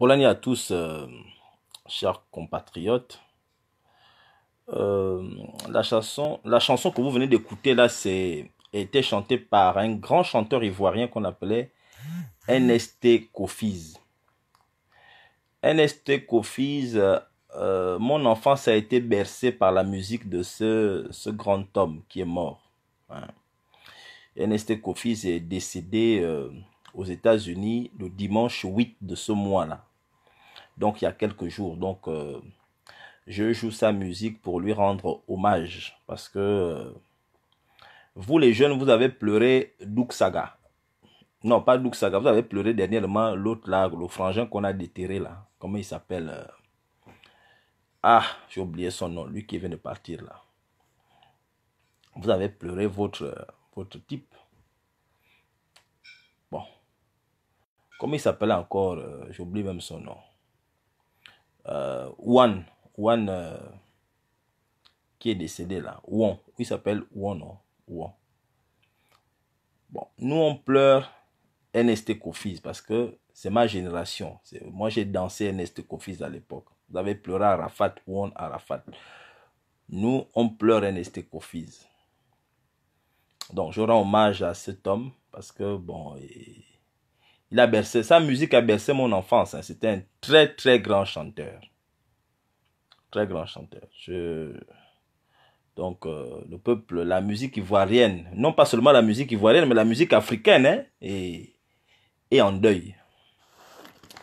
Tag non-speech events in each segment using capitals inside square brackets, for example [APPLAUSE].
Bonne à tous, euh, chers compatriotes. Euh, la, chanson, la chanson que vous venez d'écouter là, c'est été chantée par un grand chanteur ivoirien qu'on appelait NST Kofiz. NST Kofiz, euh, mon enfance a été bercée par la musique de ce, grand homme qui est mort. Hein. NST Kofiz est décédé aux États-Unis le dimanche 8 de ce mois-là donc il y a quelques jours. Donc euh, je joue sa musique pour lui rendre hommage parce que euh, vous les jeunes, vous avez pleuré Douk Saga. Non, pas Douk Saga, vous avez pleuré dernièrement l'autre là, le frangin qu'on a déterré là. Comment il s'appelle euh? Ah, j'ai oublié son nom, lui qui vient de partir là. Vous avez pleuré votre, votre type. Bon. Comment il s'appelle encore J'oublie même son nom euh, One euh, qui est décédé là, Won, il s'appelle Won, Bon, nous on pleure NST Kofis parce que c'est ma génération. Moi j'ai dansé NST Kofis à l'époque. Vous avez pleuré Arafat, Won, Arafat. Nous on pleure NST Kofis. Donc je rends hommage à cet homme parce que bon, il a bercé, sa musique a bercé mon enfance. Hein. C'était un très, très grand chanteur. Très grand chanteur. Donc, euh, le peuple, la musique ivoirienne, non pas seulement la musique ivoirienne, mais la musique africaine, et hein, est, en deuil.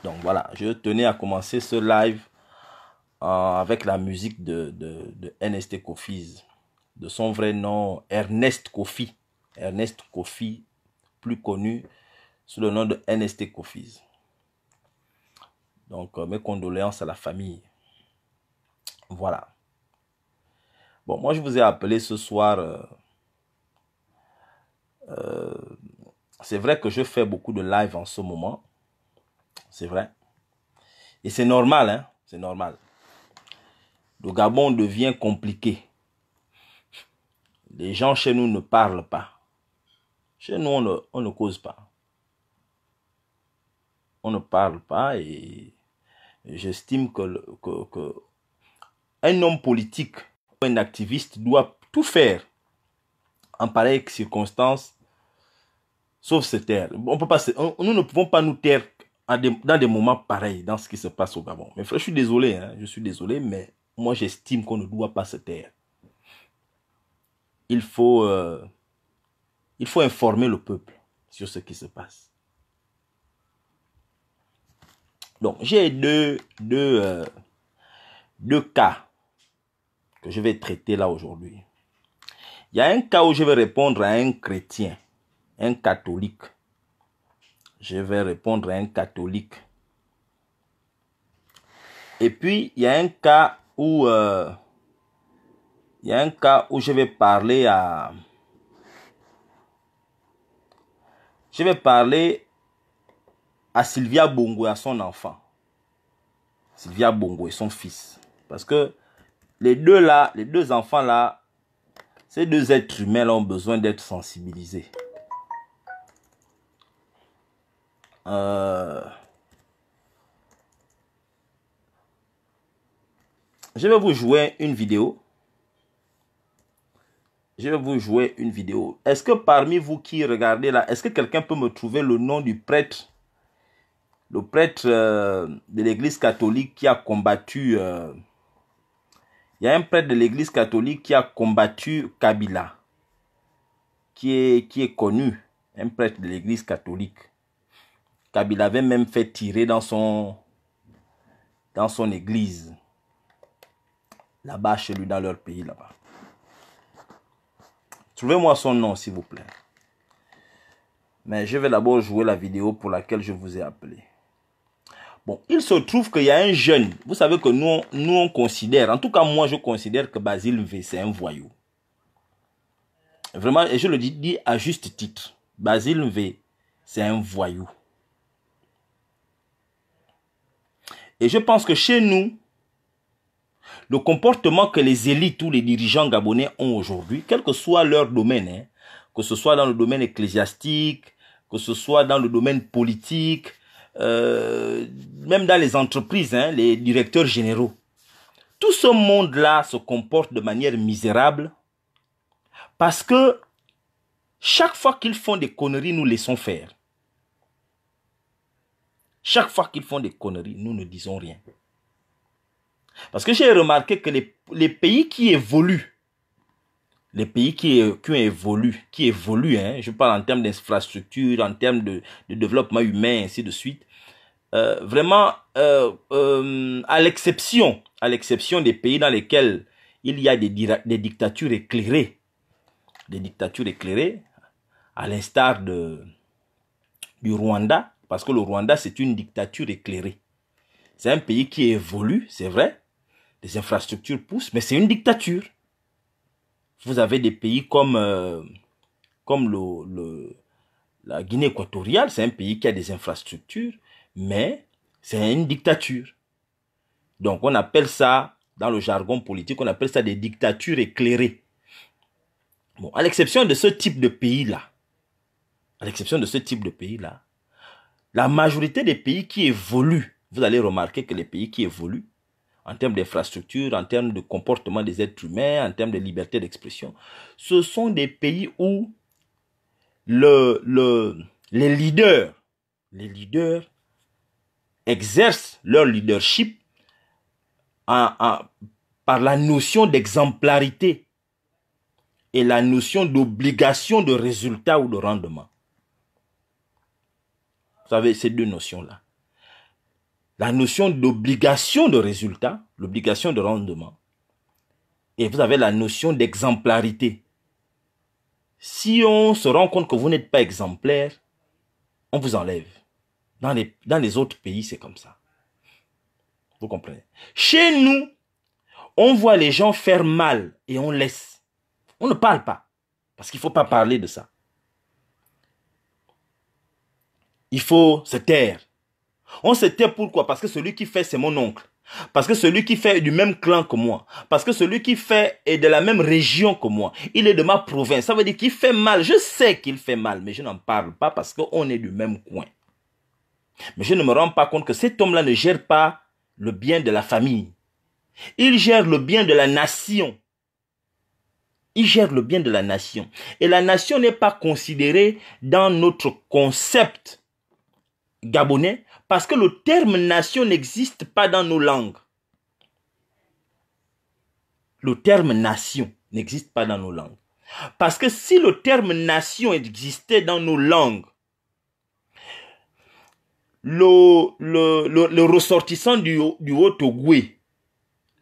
Donc voilà, je tenais à commencer ce live euh, avec la musique de, de, de NST Kofis, de son vrai nom Ernest Kofi. Ernest Kofi, plus connu sous le nom de NST Kofiz. Donc, euh, mes condoléances à la famille. Voilà. Bon, moi, je vous ai appelé ce soir. Euh, euh, c'est vrai que je fais beaucoup de live en ce moment. C'est vrai. Et c'est normal, hein. C'est normal. Le Gabon devient compliqué. Les gens chez nous ne parlent pas. Chez nous, on ne cause pas on ne parle pas et j'estime que, un homme politique un activiste doit tout faire en pareille circonstance, sauf se taire. On peut pas, nous ne pouvons pas nous taire dans des moments pareils, dans ce qui se passe au Gabon. Mais je suis désolé, hein, je suis désolé, mais moi j'estime qu'on ne doit pas se taire. Il faut, euh, il faut informer le peuple sur ce qui se passe. Donc, j'ai deux, deux, euh, deux cas que je vais traiter là aujourd'hui. Il y a un cas où je vais répondre à un chrétien, un catholique. Je vais répondre à un catholique. Et puis, il y a un cas où, euh, il y a un cas où je vais parler à, je vais parler à Sylvia Bongo et à son enfant. Sylvia Bongo et son fils. Parce que les deux là, les deux enfants là, ces deux êtres humains ont besoin d'être sensibilisés. Euh, je vais vous jouer une vidéo. Je vais vous jouer une vidéo. Est-ce que parmi vous qui regardez là, est-ce que quelqu'un peut me trouver le nom du prêtre le prêtre euh, de l'église catholique qui a combattu, euh, il y a un prêtre de l'église catholique qui a combattu Kabila, qui est, qui est connu, un prêtre de l'église catholique. Kabila avait même fait tirer dans son, dans son église, là-bas chez lui, dans leur pays là-bas. Trouvez-moi son nom, s'il vous plaît. Mais je vais d'abord jouer la vidéo pour laquelle je vous ai appelé. Bon, il se trouve qu'il y a un jeune. Vous savez que nous, nous, on considère, en tout cas, moi, je considère que Basile V, c'est un voyou. Vraiment, et je le dis, à juste titre. Basile V, c'est un voyou. Et je pense que chez nous, le comportement que les élites ou les dirigeants gabonais ont aujourd'hui, quel que soit leur domaine, hein, que ce soit dans le domaine ecclésiastique, que ce soit dans le domaine politique, euh, même dans les entreprises, hein, les directeurs généraux. Tout ce monde-là se comporte de manière misérable parce que chaque fois qu'ils font des conneries, nous laissons faire. Chaque fois qu'ils font des conneries, nous ne disons rien. Parce que j'ai remarqué que les, pays qui évoluent, les pays qui, évoluent, qui évoluent, hein, je parle en termes d'infrastructures, en termes de, développement humain, ainsi de suite, euh, vraiment euh, euh, à l'exception à l'exception des pays dans lesquels il y a des, dictatures éclairées des dictatures éclairées à l'instar de du Rwanda parce que le Rwanda c'est une dictature éclairée c'est un pays qui évolue c'est vrai les infrastructures poussent mais c'est une dictature vous avez des pays comme comme le la Guinée équatoriale, c'est un pays qui a des infrastructures, mais c'est une dictature. Donc on appelle ça, dans le jargon politique, on appelle ça des dictatures éclairées. Bon, à l'exception de ce type de pays-là, à l'exception de ce type de pays-là, la majorité des pays qui évoluent, vous allez remarquer que les pays qui évoluent, en termes d'infrastructures, en termes de comportement des êtres humains, en termes de liberté d'expression, ce sont des pays où le, le, les leaders, les leaders exercent leur leadership par la notion d'exemplarité et la notion d'obligation de résultat ou de rendement. Vous avez ces deux notions-là. La notion d'obligation de résultat, l'obligation de rendement, et vous avez la notion d'exemplarité. Si on se rend compte que vous n'êtes pas exemplaire, on vous enlève. Dans les, autres pays, c'est comme ça. Vous comprenez Chez nous, on voit les gens faire mal et on laisse. On ne parle pas. Parce qu'il ne faut pas parler de ça. Il faut se taire. On se tait pourquoi Parce que celui qui fait, c'est mon oncle. Parce que celui qui fait est du même clan que moi. Parce que celui qui fait est de la même région que moi. Il est de ma province. Ça veut dire qu'il fait mal. Je sais qu'il fait mal, mais je n'en parle pas parce qu'on est du même coin. Mais je ne me rends pas compte que cet homme-là ne gère pas le bien de la famille. Il gère le bien de la nation. Il gère le bien de la nation. Et la nation n'est pas considérée dans notre concept gabonais parce que le terme nation n'existe pas dans nos langues. Le terme nation n'existe pas dans nos langues. Parce que si le terme nation existait dans nos langues, le, ressortissant du, du Haut-Togoué,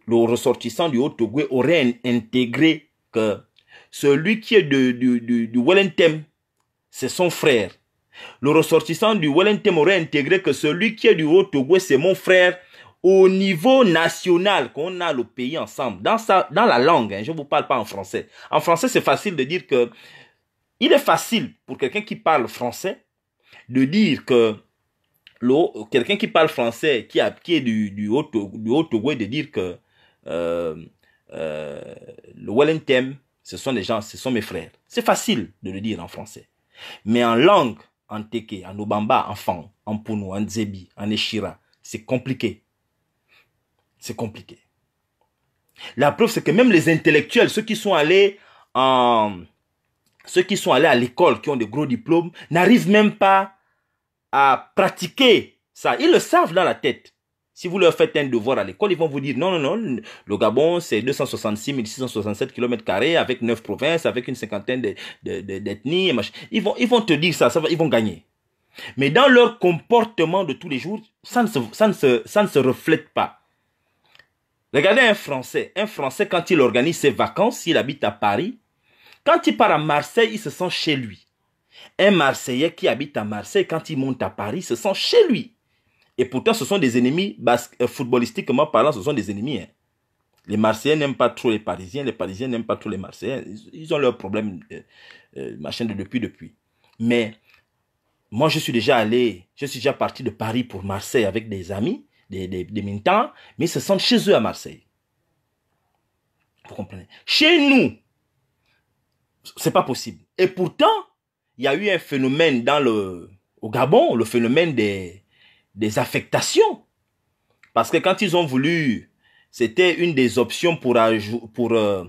le ressortissant du Haut-Togoué aurait intégré que celui qui est du, du, c'est son frère. Le ressortissant du Wellington aurait intégré que celui qui est du Haut-Togoué, c'est mon frère au niveau national qu'on a le pays ensemble, dans, dans la langue, hein, je ne vous parle pas en français. En français, c'est facile de dire que, il est facile pour quelqu'un qui parle français de dire que quelqu'un qui parle français, qui, est du, haut, du haut de dire que euh, euh, le wellington ce sont des gens, ce sont mes frères. C'est facile de le dire en français. Mais en langue, en Teke, en Obamba, en Fang, en Puno, en Dzebi, en Eshira, c'est compliqué. C'est compliqué. La preuve, c'est que même les intellectuels, ceux qui sont allés ceux qui sont allés à l'école, qui ont des gros diplômes, n'arrivent même pas à pratiquer ça. Ils le savent dans la tête. Si vous leur faites un devoir à l'école, ils vont vous dire non, non, non, le Gabon, c'est 266 667 km avec 9 provinces, avec une cinquantaine d'ethnies. De, de, ils, vont, ils vont te dire ça, ça va, ils vont gagner. Mais dans leur comportement de tous les jours, ça ne se, ça ne ça ne se reflète pas. Regardez un Français. Un Français, quand il organise ses vacances, s'il habite à Paris, quand il part à Marseille, il se sent chez lui. Un Marseillais qui habite à Marseille, quand il monte à Paris, se sent chez lui. Et pourtant, ce sont des ennemis, euh, footballistiquement parlant, ce sont des ennemis. Hein. Les Marseillais n'aiment pas trop les Parisiens, les Parisiens n'aiment pas trop les Marseillais. Ils ont leurs problèmes, euh, euh, machin, depuis, depuis. Mais moi, je suis déjà allé, je suis déjà parti de Paris pour Marseille avec des amis, des, des, des militants, mais ils se sentent chez eux à Marseille. Vous comprenez Chez nous, c'est pas possible. Et pourtant, il y a eu un phénomène dans le, au Gabon, le phénomène des, des affectations. Parce que quand ils ont voulu, c'était une des options pour, pour, euh,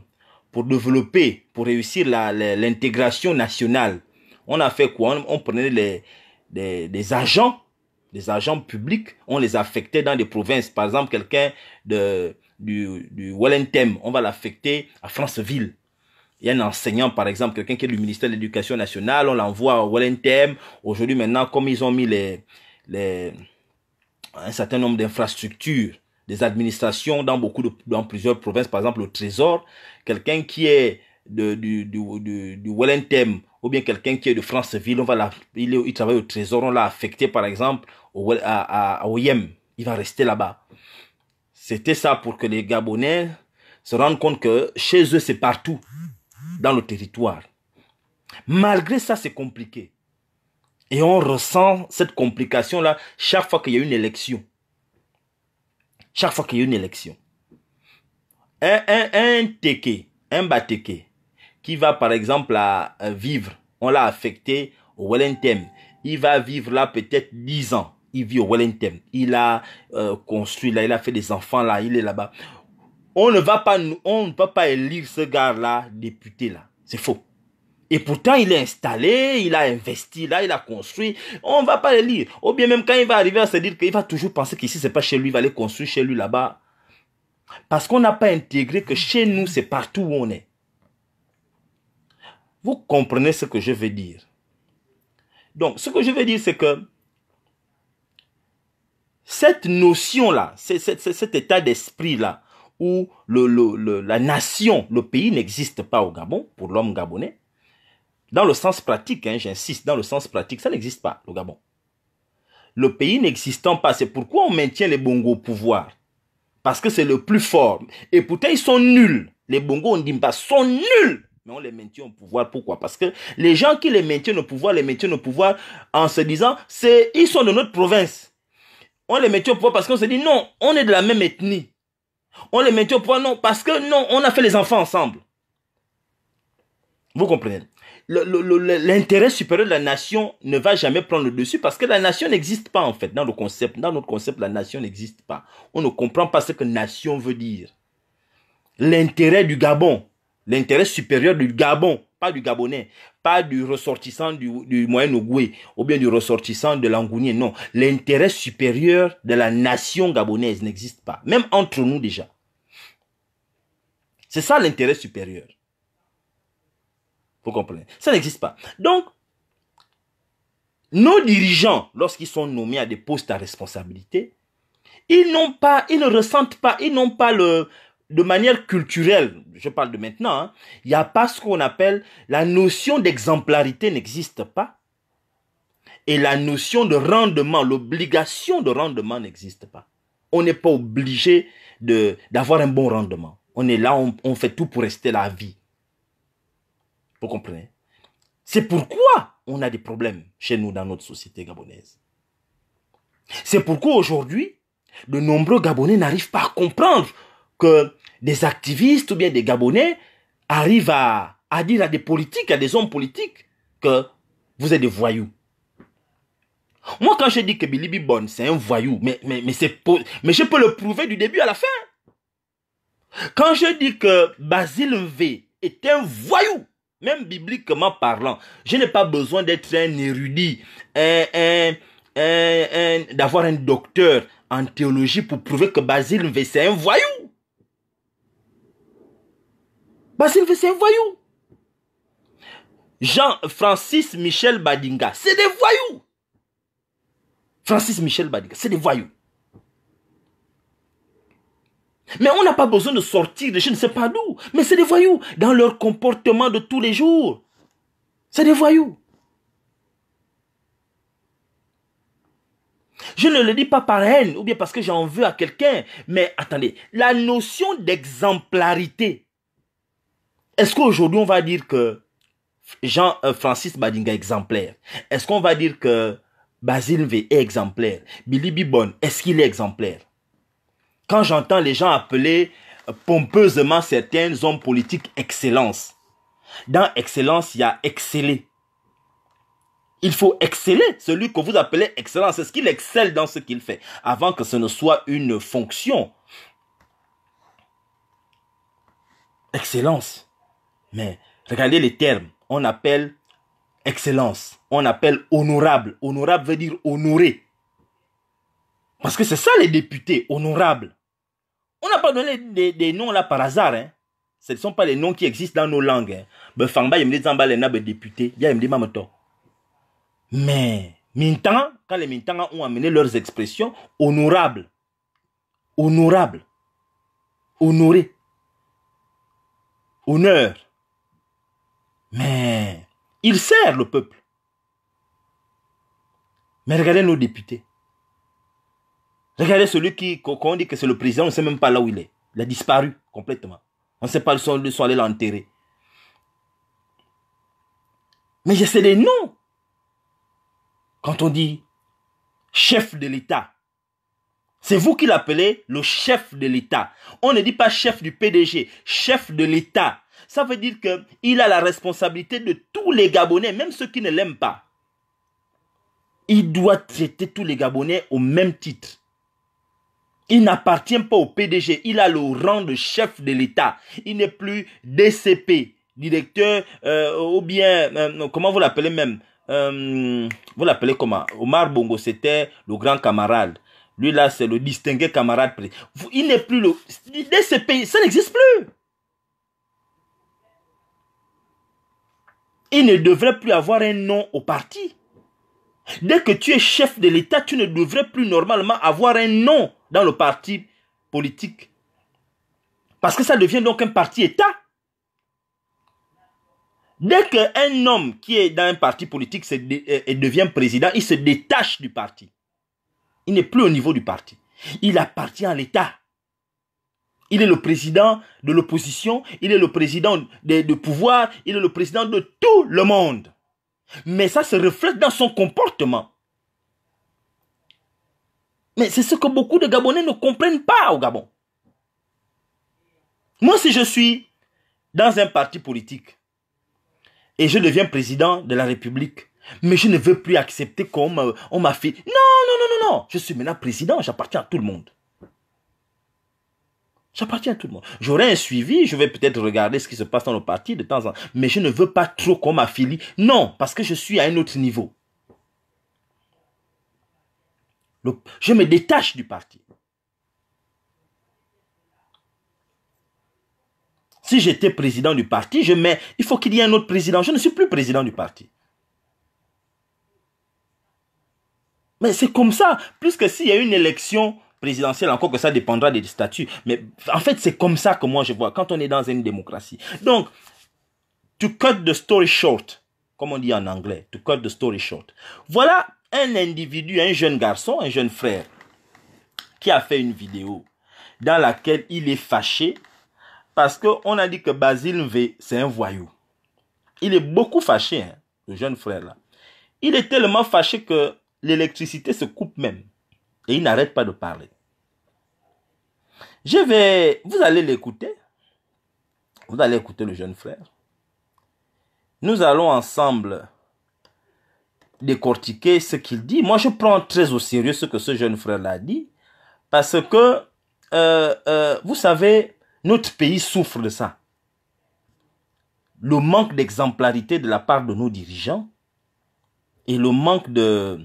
pour développer, pour réussir l'intégration nationale. On a fait quoi on, prenait les, des, des agents, des agents publics, on les affectait dans des provinces. Par exemple, quelqu'un de, du, du Wallentem, on va l'affecter à Franceville. Il y a un enseignant, par exemple, quelqu'un qui est du ministère de l'Éducation nationale, on l'envoie au Wellington. Aujourd'hui, maintenant, comme ils ont mis les, un certain nombre d'infrastructures, des administrations dans beaucoup de, dans plusieurs provinces, par exemple, au Trésor, quelqu'un qui est du, du, ou bien quelqu'un qui est de Franceville, on va il, travaille au Trésor, on l'a affecté, par exemple, au, à, Oyem, Il va rester là-bas. C'était ça pour que les Gabonais se rendent compte que chez eux, c'est partout dans le territoire. Malgré ça, c'est compliqué. Et on ressent cette complication-là chaque fois qu'il y a une élection. Chaque fois qu'il y a une élection. Un, un, un teke, un bateke, qui va par exemple à, euh, vivre, on l'a affecté au Wellington. Il va vivre là peut-être dix ans. Il vit au Wellington. Il a euh, construit là, il a fait des enfants là, il est là-bas on ne va pas, on ne peut pas élire ce gars-là, député-là. C'est faux. Et pourtant, il est installé, il a investi là, il a construit. On ne va pas élire. Ou bien même quand il va arriver à se dire qu'il va toujours penser qu'ici, n'est pas chez lui, il va aller construire chez lui là-bas. Parce qu'on n'a pas intégré que chez nous, c'est partout où on est. Vous comprenez ce que je veux dire. Donc, ce que je veux dire, c'est que cette notion-là, cet état d'esprit-là, où le, la nation, le pays n'existe pas au Gabon, pour l'homme gabonais, dans le sens pratique, hein, j'insiste, dans le sens pratique, ça n'existe pas, le Gabon. Le pays n'existant pas, c'est pourquoi on maintient les Bongos au pouvoir. Parce que c'est le plus fort. Et pourtant, ils sont nuls. Les Bongos, on ne dit pas, sont nuls. Mais on les maintient au pouvoir. Pourquoi Parce que les gens qui les maintiennent au pouvoir, les maintiennent au pouvoir en se disant, c'est, ils sont de notre province. On les maintient au pouvoir parce qu'on se dit, non, on est de la même ethnie. On les mettait au point, non, parce que non, on a fait les enfants ensemble. Vous comprenez L'intérêt supérieur de la nation ne va jamais prendre le dessus parce que la nation n'existe pas en fait. Dans le concept, dans notre concept, la nation n'existe pas. On ne comprend pas ce que nation veut dire. L'intérêt du Gabon, l'intérêt supérieur du Gabon, pas du Gabonais, pas du ressortissant du, Moyen-Ougoué ou bien du ressortissant de l'Angounier. Non, l'intérêt supérieur de la nation gabonaise n'existe pas, même entre nous déjà. C'est ça l'intérêt supérieur. Vous comprenez Ça n'existe pas. Donc, nos dirigeants, lorsqu'ils sont nommés à des postes à responsabilité, ils n'ont pas, ils ne ressentent pas, ils n'ont pas le, de manière culturelle, je parle de maintenant, hein, il n'y a pas ce qu'on appelle la notion d'exemplarité n'existe pas. Et la notion de rendement, l'obligation de rendement n'existe pas. On n'est pas obligé d'avoir un bon rendement. On est là, on, on fait tout pour rester la vie. Vous comprenez C'est pourquoi on a des problèmes chez nous dans notre société gabonaise. C'est pourquoi aujourd'hui, de nombreux Gabonais n'arrivent pas à comprendre des activistes ou bien des Gabonais arrivent à, dire à des politiques, à des hommes politiques, que vous êtes des voyous. Moi, quand je dis que Billy Bibon, c'est un voyou, mais, mais, mais, mais je peux le prouver du début à la fin. Quand je dis que Basile V est un voyou, même bibliquement parlant, je n'ai pas besoin d'être un érudit, un, un, d'avoir un docteur en théologie pour prouver que Basile V, c'est un voyou. Basile, c'est un voyou. Jean-Francis Michel Badinga, c'est des voyous. Francis Michel Badinga, c'est des voyous. Mais on n'a pas besoin de sortir de je ne sais pas d'où. Mais c'est des voyous dans leur comportement de tous les jours. C'est des voyous. Je ne le dis pas par haine ou bien parce que j'en veux à quelqu'un. Mais attendez, la notion d'exemplarité est-ce qu'aujourd'hui on va dire que Jean euh, Francis Badinga exemplaire Est-ce qu'on va dire que Basile V est exemplaire Billy Bibon, est-ce qu'il est exemplaire Quand j'entends les gens appeler euh, pompeusement certains hommes politiques excellence, dans excellence, il y a exceller. Il faut exceller. Celui que vous appelez excellence, est-ce qu'il excelle dans ce qu'il fait avant que ce ne soit une fonction Excellence. Mais regardez les termes. On appelle excellence. On appelle honorable. Honorable veut dire honoré. Parce que c'est ça les députés, honorables. On n'a pas donné des, noms là par hasard. Hein. Ce ne sont pas les noms qui existent dans nos langues. Hein. il me dit, Il Mais, quand les Mintanga ont amené leurs expressions, honorable, honorable, honoré, honneur, mais il sert le peuple. Mais regardez nos députés. Regardez celui qui, on dit que c'est le président, on ne sait même pas là où il est. Il a disparu complètement. On ne sait pas où sont, sont allés l'enterrer. Mais je sais les noms. Quand on dit chef de l'État, c'est vous qui l'appelez le chef de l'État. On ne dit pas chef du PDG, chef de l'État. Ça veut dire qu'il a la responsabilité de tous les Gabonais, même ceux qui ne l'aiment pas. Il doit traiter tous les Gabonais au même titre. Il n'appartient pas au PDG, il a le rang de chef de l'État. Il n'est plus DCP, directeur, euh, ou bien, euh, comment vous l'appelez même euh, Vous l'appelez comment Omar Bongo, c'était le grand camarade. Lui là, c'est le distingué camarade. Il n'est plus le DCP, ça n'existe plus. il ne devrait plus avoir un nom au parti. Dès que tu es chef de l'État, tu ne devrais plus normalement avoir un nom dans le parti politique. Parce que ça devient donc un parti-État. Dès qu'un homme qui est dans un parti politique euh, et devient président, il se détache du parti. Il n'est plus au niveau du parti. Il appartient à l'État. Il est le président de l'opposition, il est le président du de pouvoir, il est le président de tout le monde. Mais ça se reflète dans son comportement. Mais c'est ce que beaucoup de Gabonais ne comprennent pas au Gabon. Moi, si je suis dans un parti politique et je deviens président de la République, mais je ne veux plus accepter qu'on m'a fait... Non, non, non, non, non. Je suis maintenant président, j'appartiens à tout le monde. J'appartiens à tout le monde. J'aurai un suivi, je vais peut-être regarder ce qui se passe dans le parti de temps en temps, mais je ne veux pas trop qu'on m'affilie. Non, parce que je suis à un autre niveau. je me détache du parti. Si j'étais président du parti, il faut qu'il y ait un autre président. Je ne suis plus président du parti. Mais c'est comme ça. Plus que s'il y a une élection présidentielle, encore que ça dépendra des statuts. Mais en fait, c'est comme ça que moi je vois quand on est dans une démocratie. Donc, to cut the story short, comme on dit en anglais, to cut the story short. Voilà un individu, un jeune garçon, un jeune frère, qui a fait une vidéo dans laquelle il est fâché parce qu'on a dit que Basile V, c'est un voyou. Il est beaucoup fâché, hein, le jeune frère là. Il est tellement fâché que l'électricité se coupe même. Et il n'arrête pas de parler. Je vais, vous allez l'écouter. Vous allez écouter le jeune frère. Nous allons ensemble décortiquer ce qu'il dit. Moi, je prends très au sérieux ce que ce jeune frère l'a dit, parce que, euh, euh, vous savez, notre pays souffre de ça. Le manque d'exemplarité de la part de nos dirigeants et le manque de,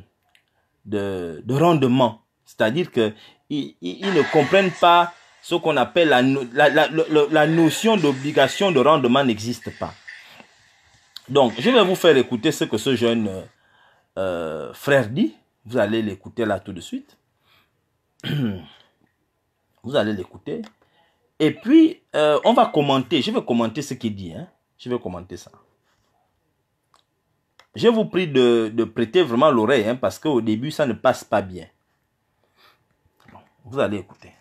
de, rendement. C'est-à-dire que ne comprennent pas ce qu'on appelle la, notion d'obligation de rendement n'existe pas. Donc, je vais vous faire écouter ce que ce jeune euh, euh, frère dit. Vous allez l'écouter là tout de suite. [CLEARS THROAT] Vous allez l'écouter. Et puis, euh, on va commenter. Je vais commenter ce qu'il dit. Hein. Je vais commenter ça. Je vous prie de, prêter vraiment l'oreille, hein, parce qu'au début, ça ne passe pas bien. Vous allez écouter.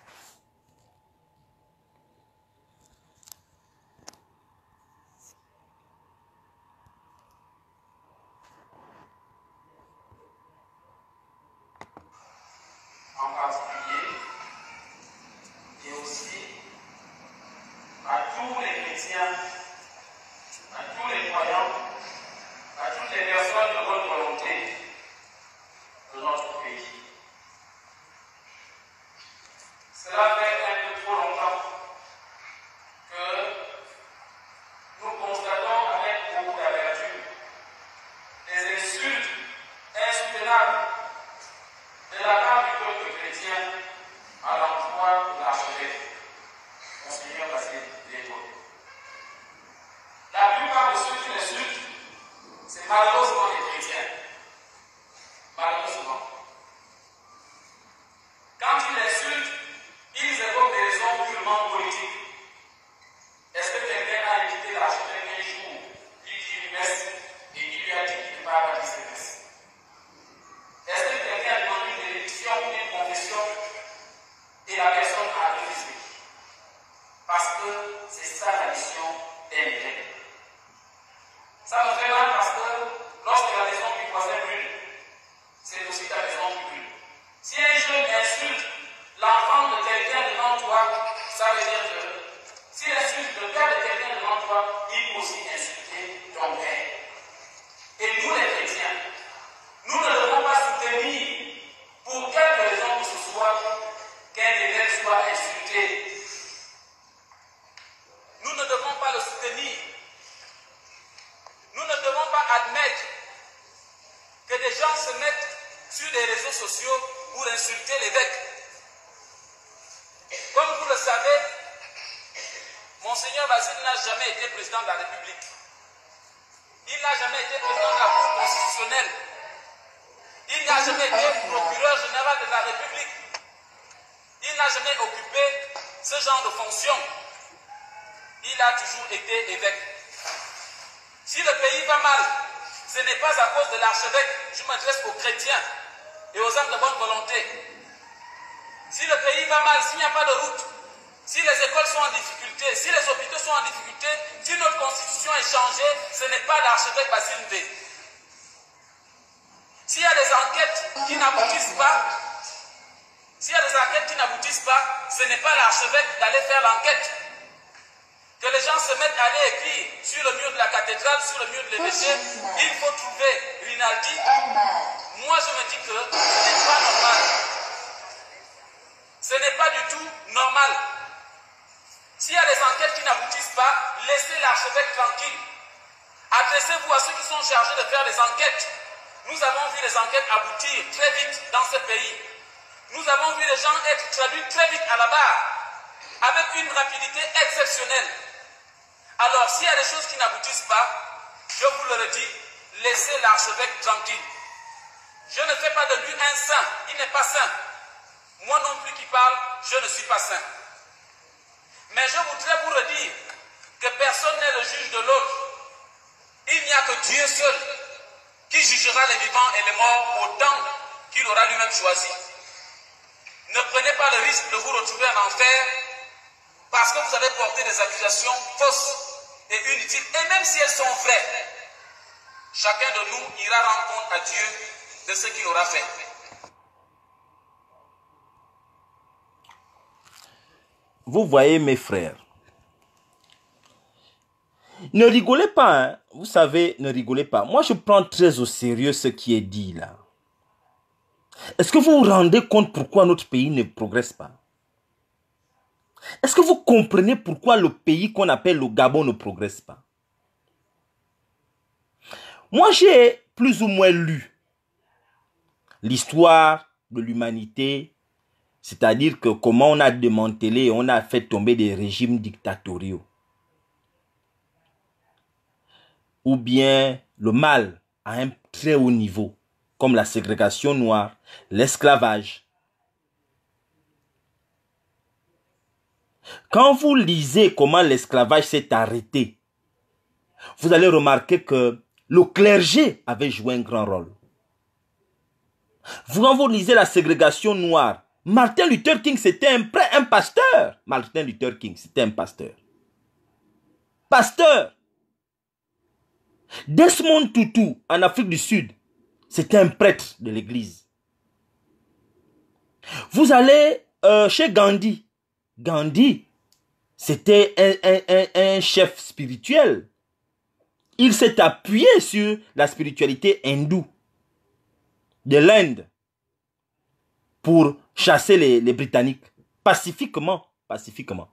à cause de l'archevêque. Je m'adresse aux chrétiens et aux hommes de bonne volonté. Si le pays va mal, s'il n'y a pas de route, si les écoles sont en difficulté, si les hôpitaux sont en difficulté, si notre constitution est changée, ce n'est pas l'archevêque Basile V. S'il y a des enquêtes qui n'aboutissent pas, s'il y a des enquêtes qui n'aboutissent pas, ce n'est pas l'archevêque d'aller faire l'enquête les gens se mettent à aller écrire sur le mur de la cathédrale, sur le mur de l'évêché, il faut trouver Rinaldi. Moi, je me dis que ce n'est pas normal. Ce n'est pas du tout normal. S'il y a des enquêtes qui n'aboutissent pas, laissez l'archevêque tranquille. Adressez-vous à ceux qui sont chargés de faire les enquêtes. Nous avons vu les enquêtes aboutir très vite dans ce pays. Nous avons vu les gens être traduits très vite à la barre, avec une rapidité exceptionnelle. Alors, s'il y a des choses qui n'aboutissent pas, je vous le redis, laissez l'archevêque tranquille. Je ne fais pas de lui un saint, il n'est pas saint. Moi non plus qui parle, je ne suis pas saint. Mais je voudrais vous redire que personne n'est le juge de l'autre. Il n'y a que Dieu seul qui jugera les vivants et les morts autant qu'il aura lui-même choisi. Ne prenez pas le risque de vous retrouver en enfer parce que vous avez porté des accusations fausses et et même si elles sont vraies, chacun de nous ira rendre compte à Dieu de ce qu'il aura fait. Vous voyez mes frères, ne rigolez pas, hein. vous savez, ne rigolez pas. Moi, je prends très au sérieux ce qui est dit là. Est-ce que vous vous rendez compte pourquoi notre pays ne progresse pas est-ce que vous comprenez pourquoi le pays qu'on appelle le Gabon ne progresse pas Moi, j'ai plus ou moins lu l'histoire de l'humanité, c'est-à-dire que comment on a démantelé, on a fait tomber des régimes dictatoriaux. Ou bien le mal à un très haut niveau, comme la ségrégation noire, l'esclavage, Quand vous lisez comment l'esclavage s'est arrêté, vous allez remarquer que le clergé avait joué un grand rôle. quand vous lisez la ségrégation noire, Martin Luther King, c'était un, pasteur. Martin Luther King, c'était un pasteur. Pasteur. Desmond Tutu, en Afrique du Sud, c'était un prêtre de l'église. Vous allez euh, chez Gandhi. Gandhi, c'était un, chef spirituel. Il s'est appuyé sur la spiritualité hindoue de l'Inde pour chasser les, Britanniques pacifiquement. Pacifiquement.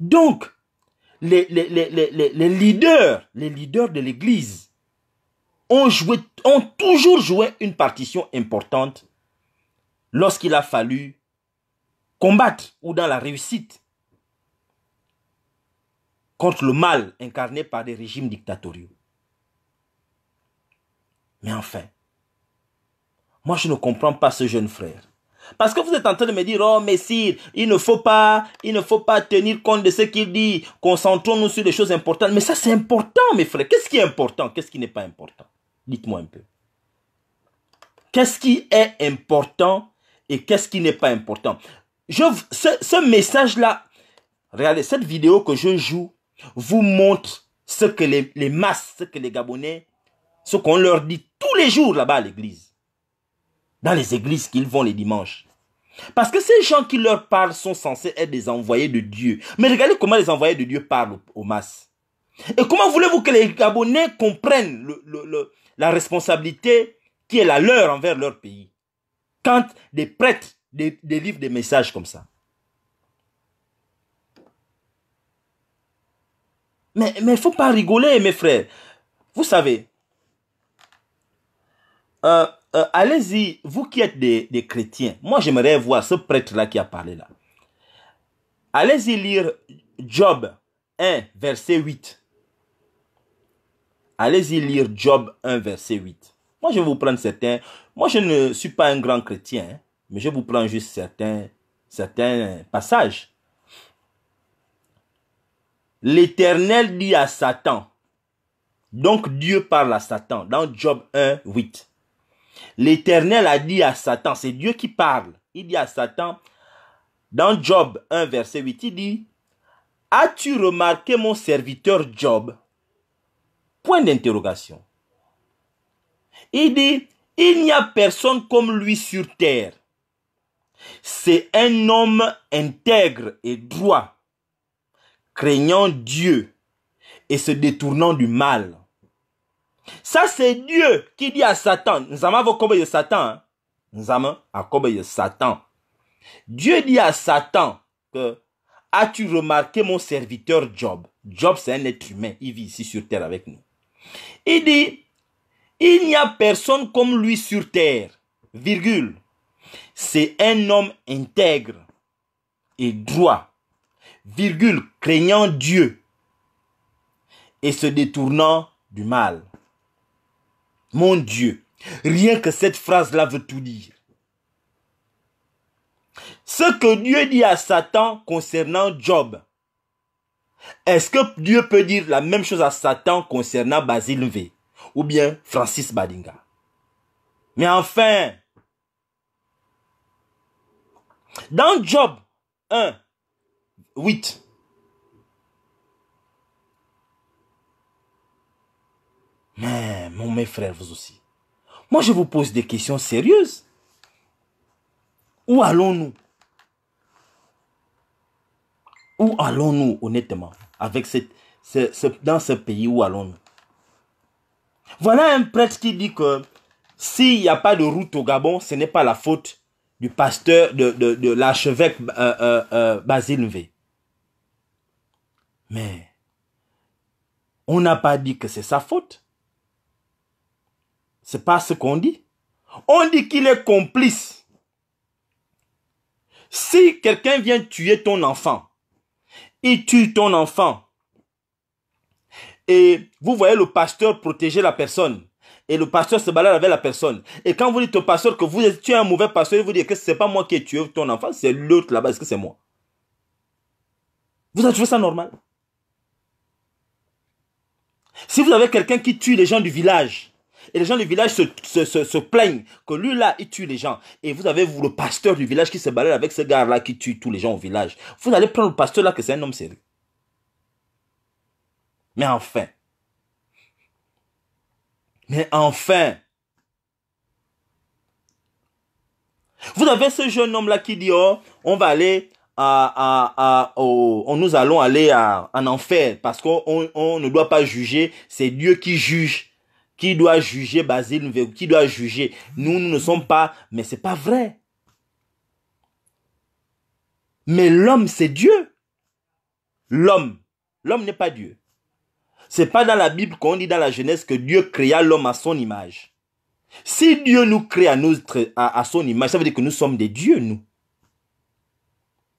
Donc, les, les, les, leaders, les leaders de l'Église ont, ont toujours joué une partition importante lorsqu'il a fallu combattre ou dans la réussite contre le mal incarné par des régimes dictatoriaux. Mais enfin, moi je ne comprends pas ce jeune frère. Parce que vous êtes en train de me dire, oh Messire, il ne faut pas, il ne faut pas tenir compte de ce qu'il dit. Concentrons-nous sur des choses importantes. Mais ça, c'est important, mes frères. Qu'est-ce qui est important? Qu'est-ce qui n'est pas important? Dites-moi un peu. Qu'est-ce qui est important et qu'est-ce qui n'est pas important? ce, message-là, regardez, cette vidéo que je joue vous montre ce que les, masses, ce que les Gabonais, ce qu'on leur dit tous les jours là-bas à l'église. Dans les églises qu'ils vont les dimanches. Parce que ces gens qui leur parlent sont censés être des envoyés de Dieu. Mais regardez comment les envoyés de Dieu parlent aux masses. Et comment voulez-vous que les Gabonais comprennent le, la responsabilité qui est la leur envers leur pays Quand des prêtres des, livres, des messages comme ça. Mais il ne faut pas rigoler, mes frères. Vous savez, euh, euh, allez-y, vous qui êtes des, des chrétiens, moi j'aimerais voir ce prêtre-là qui a parlé là. Allez-y lire Job 1, verset 8. Allez-y lire Job 1, verset 8. Moi je vais vous prendre certains. Moi je ne suis pas un grand chrétien. Hein. Mais je vous prends juste certains, certains passages. L'Éternel dit à Satan, donc Dieu parle à Satan dans Job 1, 8. L'Éternel a dit à Satan, c'est Dieu qui parle. Il dit à Satan, dans Job 1, verset 8, il dit, As-tu remarqué mon serviteur Job Point d'interrogation. Il dit, Il n'y a personne comme lui sur terre, c'est un homme intègre et droit, craignant Dieu et se détournant du mal. Ça, c'est Dieu qui dit à Satan, nous avons de Satan, nous hein? avons Satan. Dieu dit à Satan que, as-tu remarqué mon serviteur Job? Job, c'est un être humain, il vit ici sur terre avec nous. Il dit, il n'y a personne comme lui sur terre, virgule c'est un homme intègre et droit, virgule, craignant Dieu et se détournant du mal. Mon Dieu, rien que cette phrase-là veut tout dire. Ce que Dieu dit à Satan concernant Job, est-ce que Dieu peut dire la même chose à Satan concernant Basile V ou bien Francis Badinga Mais enfin, dans Job 1, 8, Mais, mon mes frères, vous aussi. Moi, je vous pose des questions sérieuses. Où allons-nous Où allons-nous, honnêtement, avec cette, dans ce pays, où allons-nous Voilà un prêtre qui dit que s'il n'y a pas de route au Gabon, ce n'est pas la faute du pasteur, de, de, de l'archevêque euh, euh, euh, Basile V. Mais on n'a pas dit que c'est sa faute. C'est pas ce qu'on dit. On dit qu'il est complice. Si quelqu'un vient tuer ton enfant, il tue ton enfant. Et vous voyez le pasteur protéger la personne. Et le pasteur se balade avec la personne. Et quand vous dites au pasteur que vous êtes, tu un mauvais pasteur, il vous dit que ce n'est pas moi qui ai tué ton enfant, c'est l'autre là-bas, est-ce que c'est moi Vous avez trouvé ça normal Si vous avez quelqu'un qui tue les gens du village, et les gens du village se, plaignent que lui là, il tue les gens, et vous avez vous, le pasteur du village qui se balade avec ce gars-là qui tue tous les gens au village, vous allez prendre le pasteur là que c'est un homme sérieux. Mais enfin, mais enfin, vous avez ce jeune homme-là qui dit, oh, on va aller à, à, nous allons aller à, en enfer parce qu'on on ne doit pas juger, c'est Dieu qui juge. Qui doit juger Basile Qui doit juger Nous, nous ne sommes pas, mais c'est pas vrai. Mais l'homme, c'est Dieu. L'homme, l'homme n'est pas Dieu. C'est pas dans la Bible qu'on dit dans la Genèse que Dieu créa l'homme à son image. Si Dieu nous crée à, notre, à, son image, ça veut dire que nous sommes des dieux, nous.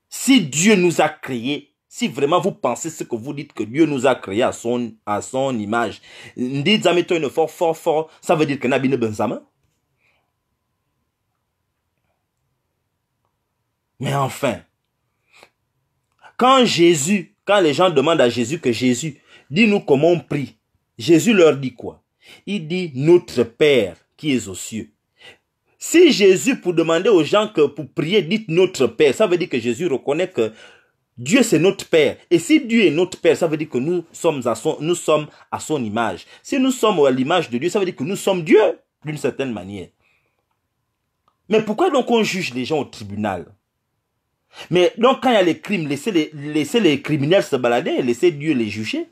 Si Dieu nous a créés, si vraiment vous pensez ce que vous dites que Dieu nous a créés à son, à son image, dites mettre une fort, fort, fort, ça veut dire que Nabine Benjamin. Mais enfin, quand Jésus, quand les gens demandent à Jésus que Jésus, Dis-nous comment on prie. Jésus leur dit quoi Il dit Notre Père qui est aux cieux. Si Jésus, pour demander aux gens que pour prier, dites notre Père, ça veut dire que Jésus reconnaît que Dieu c'est notre Père. Et si Dieu est notre Père, ça veut dire que nous sommes à son, nous sommes à son image. Si nous sommes à l'image de Dieu, ça veut dire que nous sommes Dieu, d'une certaine manière. Mais pourquoi donc on juge les gens au tribunal Mais donc quand il y a les crimes, laissez les, les criminels se balader, et laissez Dieu les juger.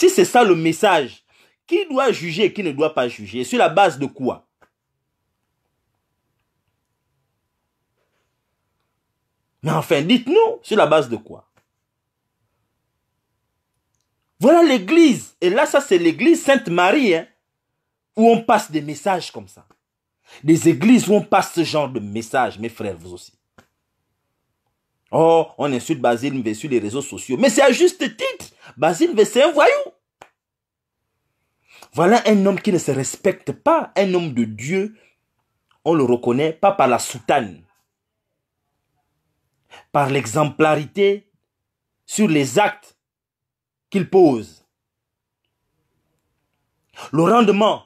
Si c'est ça le message, qui doit juger et qui ne doit pas juger Sur la base de quoi Mais enfin, dites-nous, sur la base de quoi Voilà l'église. Et là, ça, c'est l'église Sainte-Marie, hein, où on passe des messages comme ça. Des églises où on passe ce genre de messages, mes frères, vous aussi. Oh, on insulte Basile Mve sur les réseaux sociaux. Mais c'est à juste titre. Basile Mve, c'est un voyou. Voilà un homme qui ne se respecte pas. Un homme de Dieu, on le reconnaît pas par la soutane. Par l'exemplarité sur les actes qu'il pose. Le rendement.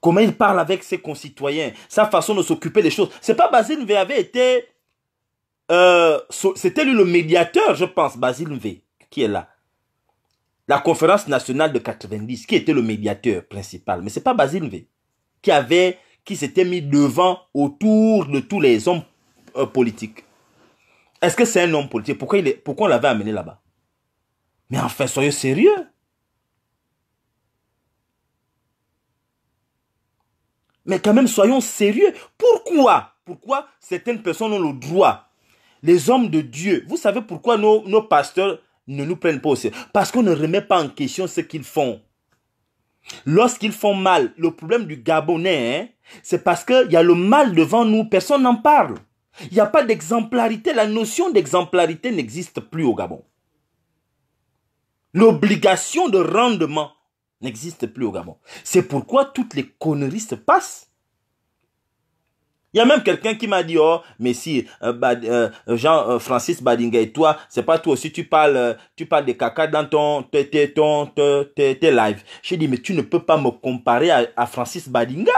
Comment il parle avec ses concitoyens, sa façon de s'occuper des choses. C'est pas Basile qui avait été euh, c'était lui le médiateur, je pense, Basile V, qui est là. La conférence nationale de 90, qui était le médiateur principal. Mais c'est pas Basile V qui avait, qui s'était mis devant, autour de tous les hommes euh, politiques. Est-ce que c'est un homme politique Pourquoi, il est, pourquoi on l'avait amené là-bas Mais enfin, soyons sérieux. Mais quand même, soyons sérieux. Pourquoi Pourquoi certaines personnes ont le droit les hommes de Dieu, vous savez pourquoi nos, pasteurs ne nous prennent pas au sérieux Parce qu'on ne remet pas en question ce qu'ils font. Lorsqu'ils font mal, le problème du Gabonais, hein, c'est parce qu'il y a le mal devant nous, personne n'en parle. Il n'y a pas d'exemplarité, la notion d'exemplarité n'existe plus au Gabon. L'obligation de rendement n'existe plus au Gabon. C'est pourquoi toutes les conneries se passent il y a même quelqu'un qui m'a dit, oh, mais si, euh, euh, Jean, euh, Francis Badinga et toi, c'est pas toi aussi, tu parles, tu parles de caca dans ton, tes, ton, lives. J'ai dit, mais tu ne peux pas me comparer à, Francis Badinga.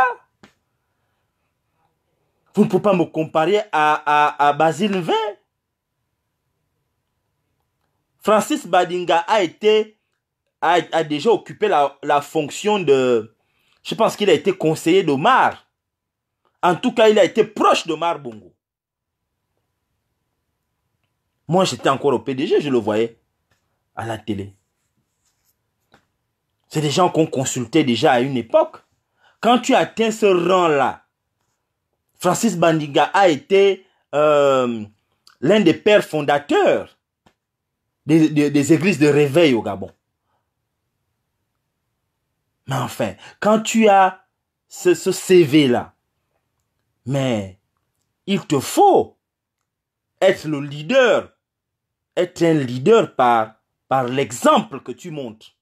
Vous ne pouvez pas me comparer à, à, Basile V. Francis Badinga a été, a, déjà occupé la, la fonction de, je pense qu'il a été conseiller d'Omar. En tout cas, il a été proche de Marbongo. Moi, j'étais encore au PDG, je le voyais à la télé. C'est des gens qu'on consultait déjà à une époque. Quand tu atteins ce rang-là, Francis Bandiga a été euh, l'un des pères fondateurs des, églises de réveil au Gabon. Mais enfin, quand tu as ce CV-là, mais il te faut être le leader, être un leader par, par l'exemple que tu montres.